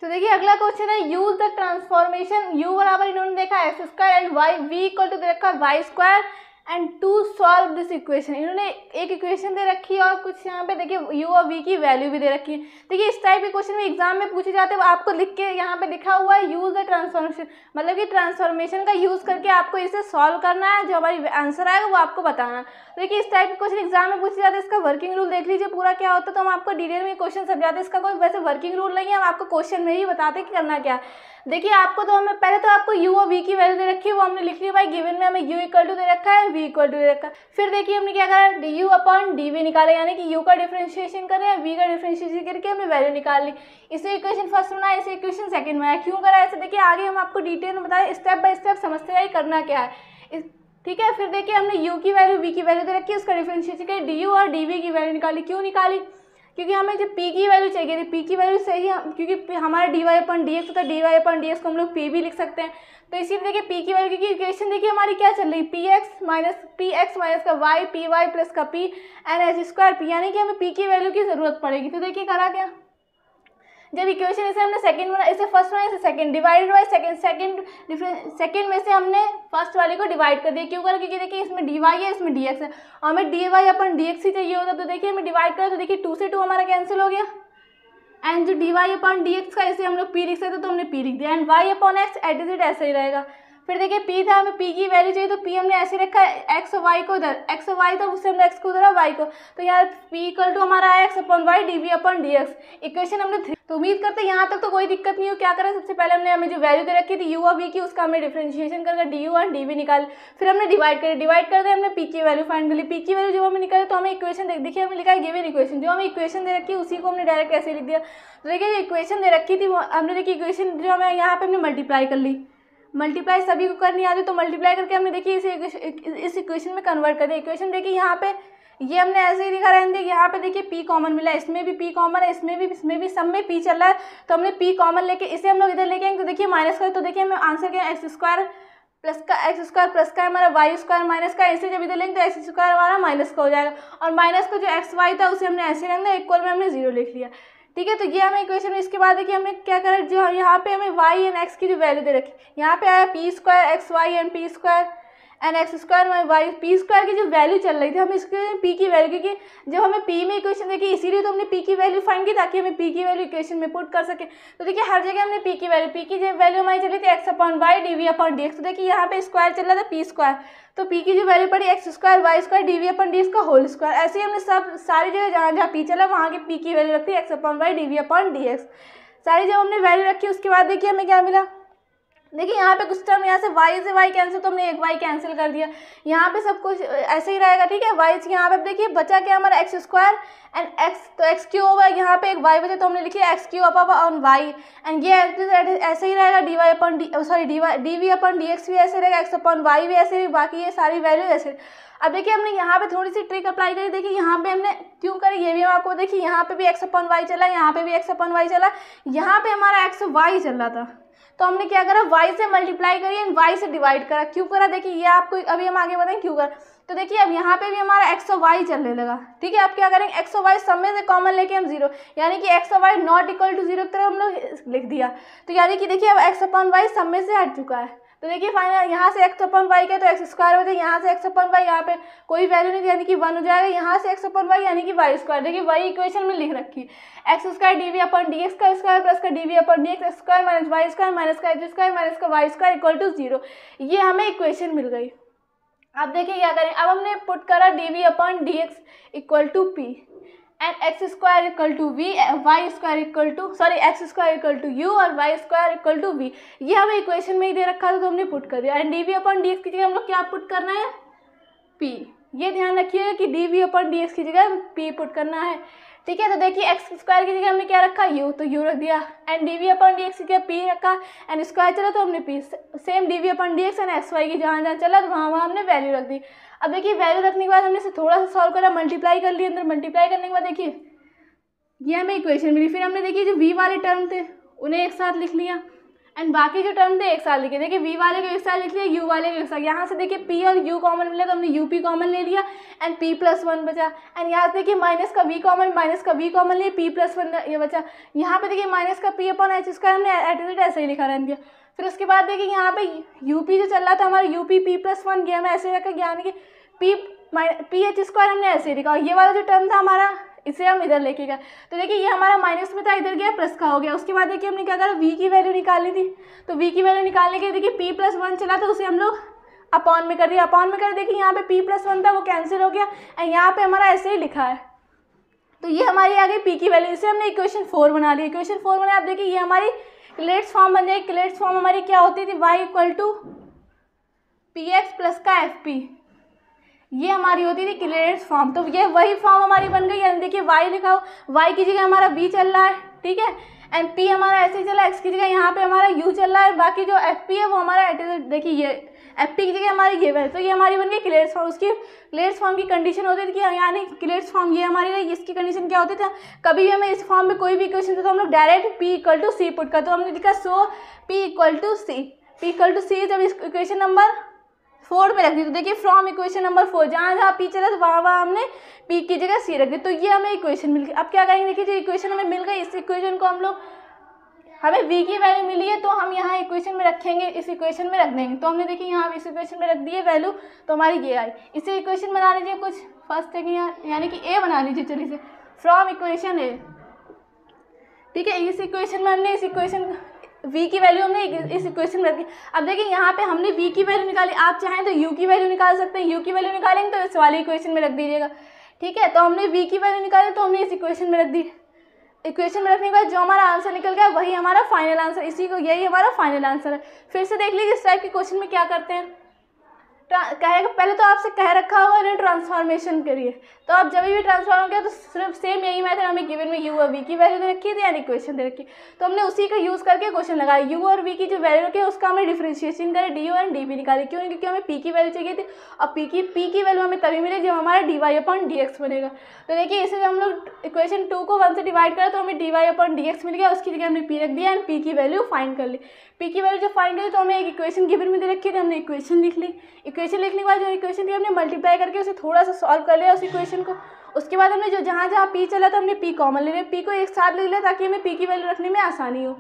तो देखिए अगला क्वेश्चन है यूज द ट्रांसफॉर्मेशन यू बराबर इन्होंने देखा x square and y v equal to देखा y square and to solve this equation इन्होंने एक इक्वेशन दे रखी है और कुछ यहाँ पे देखिए यू और वी की वैल्यू भी दे रखी है देखिए इस टाइप के क्वेश्चन में एग्जाम में पूछे जाते हैं आपको लिख के यहाँ पे लिखा हुआ है यूज़ द ट्रांसफॉर्मेशन मतलब कि ट्रांसफॉर्मेशन का यूज़ करके आपको इसे सॉल्व करना है जो हमारी आंसर आएगा वो आपको बताना देखिए इस टाइप के क्वेश्चन एग्जाम में पूछे जाते हैं इसका वर्किंग रूल देख लीजिए पूरा क्या होता है तो हम आपको डिटेल में क्वेश्चन समझाते जाते इसका कोई वैसे वर्किंग रूल नहीं है हम आपको क्वेश्चन में ही बताते कि करना क्या है देखिए आपको तो हमें पहले तो आपको यू और वी की वैल्यू दे रखी है वो हमने लिख ली भाई गिवन में हमें यू इक्वल टू दे रखा है भी इक्वल टू रखा फिर देखिए हमने क्या करा d u upon d v निकाला यानी कि यू का डिफ्रेंशिएशन करें वी का डिफ्रेंशिएशन करके हमने वैल्यू निकाल ली इसे इक्वेशन फर्स्ट बनाया इसे इक्वेशन सेकंड बनाया क्यों करा ऐसे देखिए आगे हम आपको डिटेल में बताए स्टेप बाय स्टेप समझते रहे करना क्या है ठीक है फिर देखिए हमने यू की वैल्यू वी की वैल्यू दे तो रखी उसका डिफ्रेंशिएशन करें डी यू और डी वी की वैल्यू निकाली क्यों निकाली क्योंकि हमें जब पी की वैल्यू चाहिए थी पी की वैल्यू से ही हम क्योंकि हमारा d Y upon D x होता है d Y upon D x को हम लोग पी भी लिख सकते हैं तो इसी देखिए पी की वैल्यू क्योंकि इक्वेशन देखिए हमारी क्या चल रही है p x minus p x minus का वाई पी वाई प्लस का p n h square p यानी कि हमें पी की वैल्यू की ज़रूरत पड़ेगी तो देखिए करा क्या जब इक्वेशन इसे हमने सेकंड बना इसे फर्स्ट बना इसे second divided by second second difference second में से हमने फर्स्ट वाले को डिवाइड कर दिया क्यों करा क्योंकि देखिए इसमें डी वाई है इसमें डी है और हमें d Y upon D x ही चाहिए होता तो देखिए हमें डिवाइड करा तो देखिए टू से टू हमारा कैंसिल हो गया एंड जो d Y upon D x का इसे हम लोग पी लिख सकते तो हमने पी लिख दिया and y upon x at is it ऐसे ही रहेगा फिर देखिए पी था हमें पी की वैल्यू चाहिए तो पी हमने ऐसे रखा एक्स वाई को उधर एक्स वाई था उससे हमने एक्स को उधर वाई को तो यहाँ पी इक्वल टू हमारा x upon y d v upon D x equation हमने थ्री तो उम्मीद करते हैं यहाँ तक तो कोई दिक्कत नहीं हो क्या करा सबसे पहले हमने हमें जो वैल्यू दे रखी थी यू और वी की उसका हमने डिफ्रेंशिएशन करके डी यू और डी वी निकाल फिर हमने डिवाइड करें डिवाइड दे हमने पी की वैल्यू फाइंड करी पी की वैल्यू जो हमें निकाले तो हमें इक्वेशन देख देखिए हमने लिखा है गिवन इक्वेशन जो हमें इक्वेशन दे रखी उसी को हमने डायरेक्ट ऐसे लिख दिया तो देखिए जो इक्वेशन दे रखी थी हमने देखिए इक्वेशन जो हमें यहाँ पर हमने मल्टीप्लाई कर ली मल्टीप्लाई सभी को करनी आती तो मल्टीप्लाई करके हमने देखिए इस इक्वेशन में कन्वर्ट कर दिया इक्वेशन देखिए यहाँ पर ये हमने ऐसे ही लिखा रहने दिया यहाँ पे देखिए पी कॉमन मिला इसमें भी पी कॉमन है इसमें भी इसमें भी सब में पी चल रहा है तो हमने पी कॉमन लेके इसे हम लोग इधर लेके आएंगे तो देखिए माइनस का तो देखिए हमें आंसर क्या एक्स स्क्वायर प्लस का एक्स स्क्वायर प्लस का हमारा वाई स्क्वायर माइनस का ऐसे जब इधर लेंगे तो एक्स स्क्वायर हमारा माइनस का हो जाएगा और माइनस का जो एक्स वाई था उसे हमने ऐसे रख दिया इक्वल में हमने जीरो लिख लिया ठीक है तो ये हमें इक्वेशन में इसके बाद देखिए हमें क्या करें जो यहाँ पे हमें वाई एंड एक्स की जो वैल्यू दे रखी यहाँ पे आया p square x y and P square and x square my y p square की जो वैल्यू चल रही थी हम इसके पी की वैल्यू क्योंकि जब हमें पी में इक्वेशन देखी इसीलिए तो हमने पी की वैल्यू फाइंड की ताकि हमें पी की वैल्यू इक्वेशन में पुट कर सके तो देखिए हर जगह हमने पी की वैल्यू पी की जो वैल्यू हमारी चली थी x upon y d v upon D x तो देखिए यहाँ पे स्क्वायर चल रहा था पी स्क्वायर तो पी की जो वैल्यू पड़ी x square y square d v upon D x का होल स्क्वायर ऐसे ही हमने सब सारी जगह जहाँ जहाँ पी चला वहाँ की पी की वैल्यू रखी x upon y d v upon D x सारी जब हमने वैल्यू रखी उसके बाद देखिए हमें क्या मिला देखिए यहाँ पे कुछ टर्म यहाँ से वाई से वाई कैंसिल तो हमने एक वाई कैंसिल कर दिया यहाँ पे सब कुछ ऐसे ही रहेगा ठीक है वाई यहाँ पे देखिए बचा क्या हमारा एक्स स्क्वायर एंड एक्स तो एक्स क्यू ओवर यहाँ पे एक वाई बचा तो हमने लिखी x q upon y and ये ऐसे ही रहेगा d Y upon d sorry d Y d v upon D x भी ऐसे रहेगा एक्स अपन वाई भी ऐसे भी बाकी ये सारी वैल्यू ऐसे अब देखिए हमने यहाँ पे थोड़ी सी ट्रिक अप्लाई करी देखिए यहाँ पे हमने क्यों करी ये भी हम आपको देखिए यहाँ पे भी एक्स अपन वाई चला यहाँ पे भी एक्स अपन वाई चला यहाँ पे हमारा एक्स वाई चल रहा था तो हमने क्या करा वाई से मल्टीप्लाई करी एंड वाई से डिवाइड करा क्यों करा देखिए ये आपको अभी हम आगे बताएं क्यों करा तो देखिए अब यहाँ पे भी हमारा एक्स और वाई चलने लगा ठीक है आप क्या करेंगे एक्स और वाई सब में से कॉमन लेके हम जीरो यानी कि एक्स और y not equal to zero की तरह हम लोग लिख दिया तो यानी कि देखिए अब एक्स अपॉन वाई सब में से हट चुका है तो देखिए फाइनल यहाँ से एक्स अपन वाई का तो एक्स स्क्वायर हो जाएगा यहाँ से एक्स अपन वाई यहाँ पे कोई वैल्यू नहीं यानी कि वन हो जाएगा यहाँ से एक्स अपन वाई यानी कि वाई स्क्वायर देखिए वाई इक्वेशन में लिख रखी है x square d v upon D x का स्क्वायर प्लस का d v upon D x square minus y square minus का एक्स स्क्वायर माइनस का y square equal to zero ये हमें इक्वेशन मिल गई अब देखिए क्या करें अब हमने पुट करा d v upon D x equal to p and x square equal to v y square equal to sorry x square equal to u और y square equal to v ये हमें इक्वेशन में ही दे रखा था तो हमने put कर दिया and d v upon D x की जगह हम लोग क्या पुट करना है पी ये ध्यान रखिएगा कि d v upon D x की जगह पी पुट करना है ठीक है तो देखिए एक्स स्क्वायर की जगह हमने क्या रखा यू तो यू रख दिया and d v upon D x की जगह पी रखा एंड स्क्वायर चला तो हमने p same d v upon D x and x y की जहाँ जहाँ चला तो वहाँ वहाँ हमने वैल्यू रख दी अब देखिए वैल्यू रखने के बाद हमने इसे थोड़ा सा सॉल्व करा मल्टीप्लाई कर लिया अंदर मल्टीप्लाई करने के बाद देखिए ये हमें इक्वेशन मिली फिर हमने देखिए जो वी वाले टर्म थे उन्हें एक साथ लिख लिया एंड बाकी जो टर्म थे एक साल लिखे देखिए वी वाले को एक साल लिख लिया यू वाले को एक साल यहाँ से देखिए पी और यू कॉमन मिला तो हमने यू पी कॉमन ले लिया एंड पी प्लस वन बचा एंड यहाँ से देखिए माइनस का वी कॉमन माइनस का वी कॉमन लिया पी प्लस वन ये बचा यहाँ पे देखिए माइनस का पी अपन एच इसका हमने एट ऐसे ही लिखा रहने दिया फिर उसके बाद देखिए यहाँ पे पी जो चल रहा था हमारा u p p plus one गया हमें ऐसे रखा गया यानी कि पी पी एच स्क्वायर हमने ऐसे ही लिखा और ये वाला जो टर्म था हमारा इसे हम इधर लेके गए तो देखिए ये हमारा माइनस में था इधर गया प्लस का हो गया उसके बाद देखिए हमने क्या करा वी की वैल्यू निकालनी थी तो वी की वैल्यू निकालने के लिए देखिए पी प्लस वन चला था तो उसे हम लोग अपॉन में कर दिया अपॉन में कर देखिए यहाँ पे पी प्लस वन था वो कैंसिल हो गया एंड यहाँ पे हमारा ऐसे ही लिखा है तो ये हमारी आ गई पी की वैल्यू इसे हमने इक्वेशन फोर बना लिया इक्वेशन फोर बनाया आप देखिए ये हमारी क्लेट्स फॉर्म बन जाए क्लेट्स फॉर्म हमारी क्या होती थी y equal to P x plus का एफ पी ये हमारी होती थी क्लियरेंस फॉर्म तो ये वही फॉर्म हमारी बन गई यानी देखिए वाई लिखा हो वाई की जगह हमारा बी चल रहा है ठीक है एंड पी हमारा ऐसे ही चला एक्स की जगह यहाँ पे हमारा यू चल रहा है बाकी जो एफ पी है वो हमारा देखिए ये एफ पी की जगह हमारी ये वैसे तो ये हमारी बन गई क्लियर्स फॉर्म उसकी क्लियर्स फॉर्म की कंडीशन होती थी कि यानी क्लियर्स फॉर्म ये हमारी रही इसकी कंडीशन क्या होती थी कभी भी हमें इस फॉर्म में कोई भी क्वेश्चन था तो हम लोग direct p equal to c put करते तो हमने लिखा so p equal to c p equal to c जब इस क्वेश्चन नंबर फोर में रख दी तो देखिए फ्रॉम इक्वेशन नंबर फोर जहाँ जहाँ पी चला था वहाँ वहाँ हमने पी की जगह सी रख दी तो ये हमें इक्वेशन मिल गई अब क्या करेंगे देखिए जो इक्वेशन हमें मिल गई इस इक्वेशन को हम लोग हमें वी की वैल्यू मिली है तो हम यहाँ इक्वेशन में रखेंगे इस इक्वेशन में रख देंगे तो हमने देखिए यहाँ इस इक्वेशन में रख दी है वैल्यू तो हमारी ये आई इसे इक्वेशन बना लीजिए कुछ फर्स्ट है यहाँ यानी कि ए बना लीजिए चलिए से फ्रॉम इक्वेशन ए ठीक है इस इक्वेशन में हमने इस इक्वेशन v की वैल्यू हमने इस इक्वेशन में रखी अब देखिए यहाँ पे हमने v की वैल्यू निकाली आप चाहें तो u की वैल्यू निकाल सकते हैं u की वैल्यू निकालेंगे तो इस वाली इक्वेशन में रख दीजिएगा ठीक है तो हमने v की वैल्यू निकाली तो हमने इस इक्वेशन में रख दी इक्वेशन में रखने के बाद जो हमारा आंसर निकल गया वही हमारा फाइनल आंसर इसी को यही हमारा फाइनल आंसर है फिर से देख लीजिए इस टाइप के क्वेश्चन में क्या करते हैं कहेगा पहले तो आपसे कह रखा होगा इन्हें ट्रांसफॉर्मेशन करिए तो आप जब भी ट्रांसफॉर्म किया तो सिर्फ सेम यही मैथ हमें गिवन में यू और वी की वैल्यू दे रखी थी यानी इक्वेशन दे रखी तो हमने उसी का यूज़ करके क्वेश्चन लगाया यू और वी की जो वैल्यू रखी है उसका हमें डिफ्रेंशिएशन करें डी और डी निकाली क्यों क्योंकि हमें पी की वैल्यू चाहिए थी और पी की पी की वैल्यू हमें तभी मिलेगी जब हमारा d Y upon D x बनेगा तो देखिए इसे हम लोग इक्वेशन टू को वन से डिवाइड करें तो हमें d Y upon D x मिल गया उसकी जगह हमने पी रख दिया एंड पी की वैल्यू फाइंड कर ली पी की वैल्यू जब फाइंड करी तो हमें एक इक्वेशन गिवन में दे रखी थी तो हमने इक्वेशन लिख ली इक्वेशन लिखने के बाद जो इक्वेशन थी हमने मल्टीप्लाई करके उसे थोड़ा सा सॉल्व कर लिया उस इक्वेशन क्वेश्चन को उसके बाद हमने जो जहाँ जहाँ पी चला था हमने पी कॉमन ले लिया पी को एक साथ ले लिया ताकि हमें पी की वैल्यू रखने में आसानी हो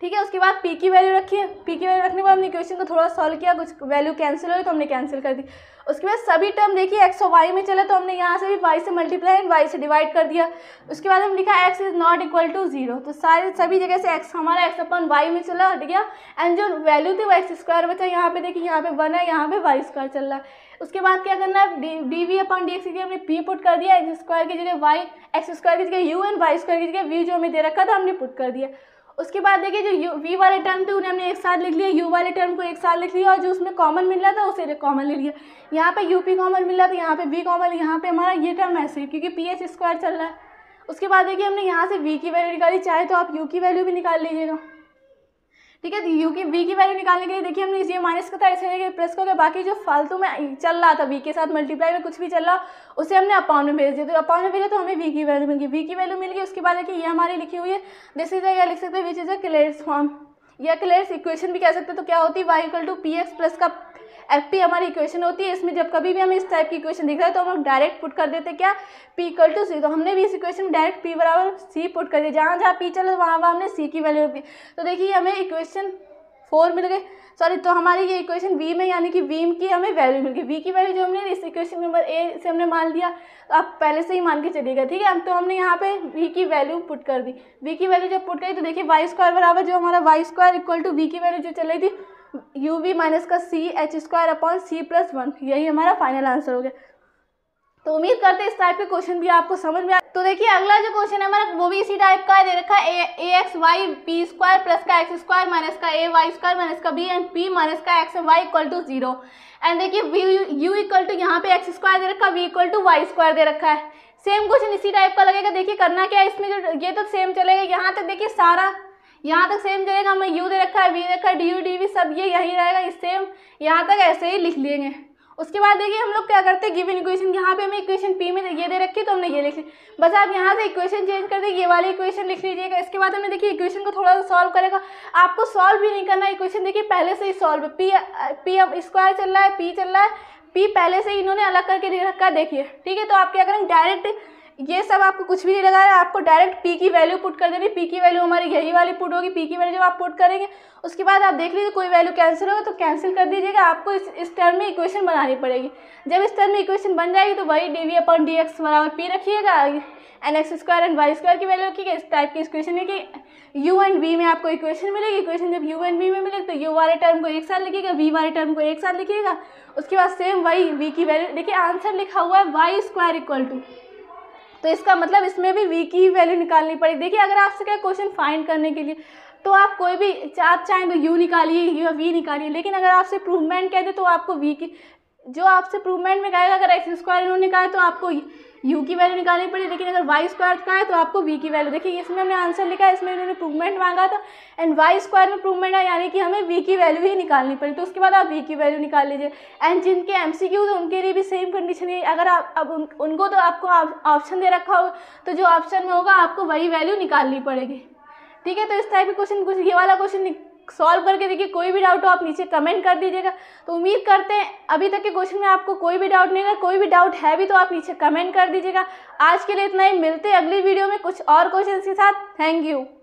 ठीक है उसके बाद पी की वैल्यू रखी है पी की वैल्यू रखने के बाद हमने क्वेश्चन को थोड़ा सॉल्व किया कुछ वैल्यू कैंसिल हुई तो हमने कैंसिल कर दी उसके बाद सभी टर्म देखिए एक्स और वाई में चला तो हमने यहाँ से भी वाई से मल्टीप्लाई एंड वाई से डिवाइड कर दिया उसके बाद हमने लिखा x is not equal to zero तो सारे सभी जगह से एक्स हमारा एक्स अपन वाई में चला हट गया एंड जो वैल्यू थी वो एक्स स्क्वायर बचा यहाँ पे देखिए यहाँ पे वन है यहाँ पे वाई स्क्वायर चल रहा है उसके बाद क्या करना है d v upon D x की हमने पी पुट कर दिया एक्स स्क्वायर की जगह वाई एक्स स्क्वायर की जगह यू एंड वाई स्क्वायर की जगह वी जो हमें दे रखा था हमने पुट कर दिया उसके बाद देखिए जो यू वी वाले टर्म थे उन्हें हमने एक साथ लिख लिया यू वाले टर्म को एक साथ लिख लिया और जो उसमें कॉमन मिल रहा था उसे कॉमन ले लिया यहाँ पे यू पी कॉमन मिल रहा था यहाँ पे वी कॉमन यहाँ पे हमारा ये टर्म ऐसे क्योंकि पी एच स्क्वायर चल रहा है उसके बाद देखिए हमने यहाँ से वी की वैल्यू निकाली चाहे तो आप यू की वैल्यू भी निकाल लीजिएगा ठीक है तो यू की वी की वैल्यू निकालने के लिए देखिए हमने ये माइनस को था इसलिए प्लस को बाकी जो फालतू में चल रहा था वी के साथ मल्टीप्लाई में कुछ भी चल रहा उसे हमने अपाउंट में भेज दिया तो अपाउंट में भेजा तो हमें वी की वैल्यू मिल गई वी की वैल्यू मिल गई उसके बाद देखिए ये हमारी लिखी हुई है दिस इज ये लिख सकते हैं which is a Clairaut form या क्लेयर्स इक्वेशन भी कह सकते हैं तो क्या होती है y equal to P x plus का एफ पी हमारी इक्वेशन होती है इसमें जब कभी भी हमें इस टाइप की इक्वेशन दिख रहा है तो हम डायरेक्ट पुट कर देते क्या पी इक्वल टू सी तो हमने भी इस इक्वेशन में डायरेक्ट पी बराबर सी पुट कर दिया जहाँ जहाँ पी चले वहाँ वहाँ हमने सी की वैल्यू दी तो देखिए हमें इक्वेशन फोर मिल गए सॉरी तो हमारी ये इक्वेशन वी में यानी कि वीम की हमें वैल्यू मिल गई वी की वैल्यू जो हमने इस इक्वेशन नंबर ए से हमने मान लिया तो आप पहले से ही मान के चलिएगा ठीक है अब तो हमने यहाँ पे वी की वैल्यू पुट कर दी वी की वैल्यू जब पुट करी तो देखिए वाई स्क्वायर बराबर जो हमारा y square equal to v की वैल्यू जो चल रही थी यू वी माइनस का सी h square upon c plus one यही हमारा फाइनल आंसर हो गया तो उम्मीद करते हैं इस टाइप के क्वेश्चन भी आपको समझ में आ तो देखिए अगला जो क्वेश्चन है हमारा वो भी इसी टाइप का दे रखा है a x y p square plus का एक्स स्क्वायर माइनस का ए वाई स्क्वायर माइनस का बी एंड पी माइनस का x and y equal to zero and देखिए वी यू इक्वल टू यहाँ पे एक्स स्क्वायर दे रखा है v equal to y square दे रखा है सेम क्वेश्चन इसी टाइप का लगेगा देखिए करना क्या है इसमें जो ये तो सेम चलेगा यहाँ तक देखिए सारा यहाँ तक सेम चलेगा हमें यू दे रखा है वी दे रखा है डी यू डी वी सब ये यही रहेगा इस सेम यहाँ तक ऐसे ही लिख लेंगे उसके बाद देखिए हम लोग क्या करते हैं गिवन इक्वेशन यहाँ पे हमें इक्वेशन पी में ये दे रखी तो हमने ये लिख ली बस आप यहाँ से इक्वेशन चेंज कर दें ये वाली इक्वेशन लिख लीजिएगा इसके बाद हमें देखिए इक्वेशन को थोड़ा सा सॉल्व करेगा आपको सॉल्व भी नहीं करना इक्वेशन देखिए पहले से ही सॉल्व पी पी स्क्वायर चल रहा है पी चल रहा है पी पहले से ही इन्होंने अलग करके दे रखा है देखिए ठीक है तो आप क्या करेंगे डायरेक्ट ये सब आपको कुछ भी नहीं लगा है आपको डायरेक्ट पी की वैल्यू पुट कर देनी पी की वैल्यू हमारी यही वाली पुट होगी पी की वैल्यू जब आप पुट करेंगे उसके बाद आप देख लीजिए कोई वैल्यू कैंसिल होगा तो कैंसिल कर दीजिएगा आपको इस इस टर्म में इक्वेशन बनानी पड़ेगी जब इस टर्म में इक्वेशन बन जाएगी तो वही d v upon D x बराबर पी रखिएगा and x square and y square की वैल्यू रखिएगा इस टाइप की इक्वेशन है कि यू एंड वी में आपको इक्वेशन मिलेगी इक्वेशन जब यू एंड वी में मिलेगी तो यू वाले टर्म को एक साथ लिखिएगा वी वाले टर्म को एक साथ लिखिएगा उसके बाद सेम वाई वी की वैल्यू देखिए आंसर लिखा हुआ है वाई स्क्वायर इक्वल टू तो इसका मतलब इसमें भी वी की वैल्यू निकालनी पड़ेगी देखिए अगर आपसे क्या क्वेश्चन फाइंड करने के लिए तो आप कोई भी आप चाहें तो यू निकालिए यू वी निकालिए लेकिन अगर आपसे प्रूवमेंट कहते तो आपको वी की जो आपसे प्रूवमेंट में कहेगा अगर एक्स स्क्वायर इन्होंने कहा तो आपको यू की वैल्यू निकालनी पड़ी लेकिन अगर वाई स्क्वायर का है तो आपको वी की वैल्यू देखिए इसमें हमने आंसर लिखा है इसमें इन्होंने प्रूवमेंट मांगा था एंड वाई स्क्वायर में प्रूवमेंट है यानी कि हमें वी की वैल्यू ही निकालनी पड़ी तो उसके बाद आप वी की वैल्यू निकाल लीजिए एंड जिनके एम सी क्यूज उनके लिए भी सेम कंडीशन है अगर आप अब उन, उनको तो आपको ऑप्शन दे रखा होगा तो जो ऑप्शन में होगा आपको वही वैल्यू निकालनी पड़ेगी ठीक है तो इस टाइप के क्वेश्चन कुछ ये वाला क्वेश्चन सॉल्व करके देखिए कोई भी डाउट हो आप नीचे कमेंट कर दीजिएगा तो उम्मीद करते हैं अभी तक के क्वेश्चन में आपको कोई भी डाउट नहीं है कोई भी डाउट है भी तो आप नीचे कमेंट कर दीजिएगा आज के लिए इतना ही मिलते हैं अगली वीडियो में कुछ और क्वेश्चन के साथ थैंक यू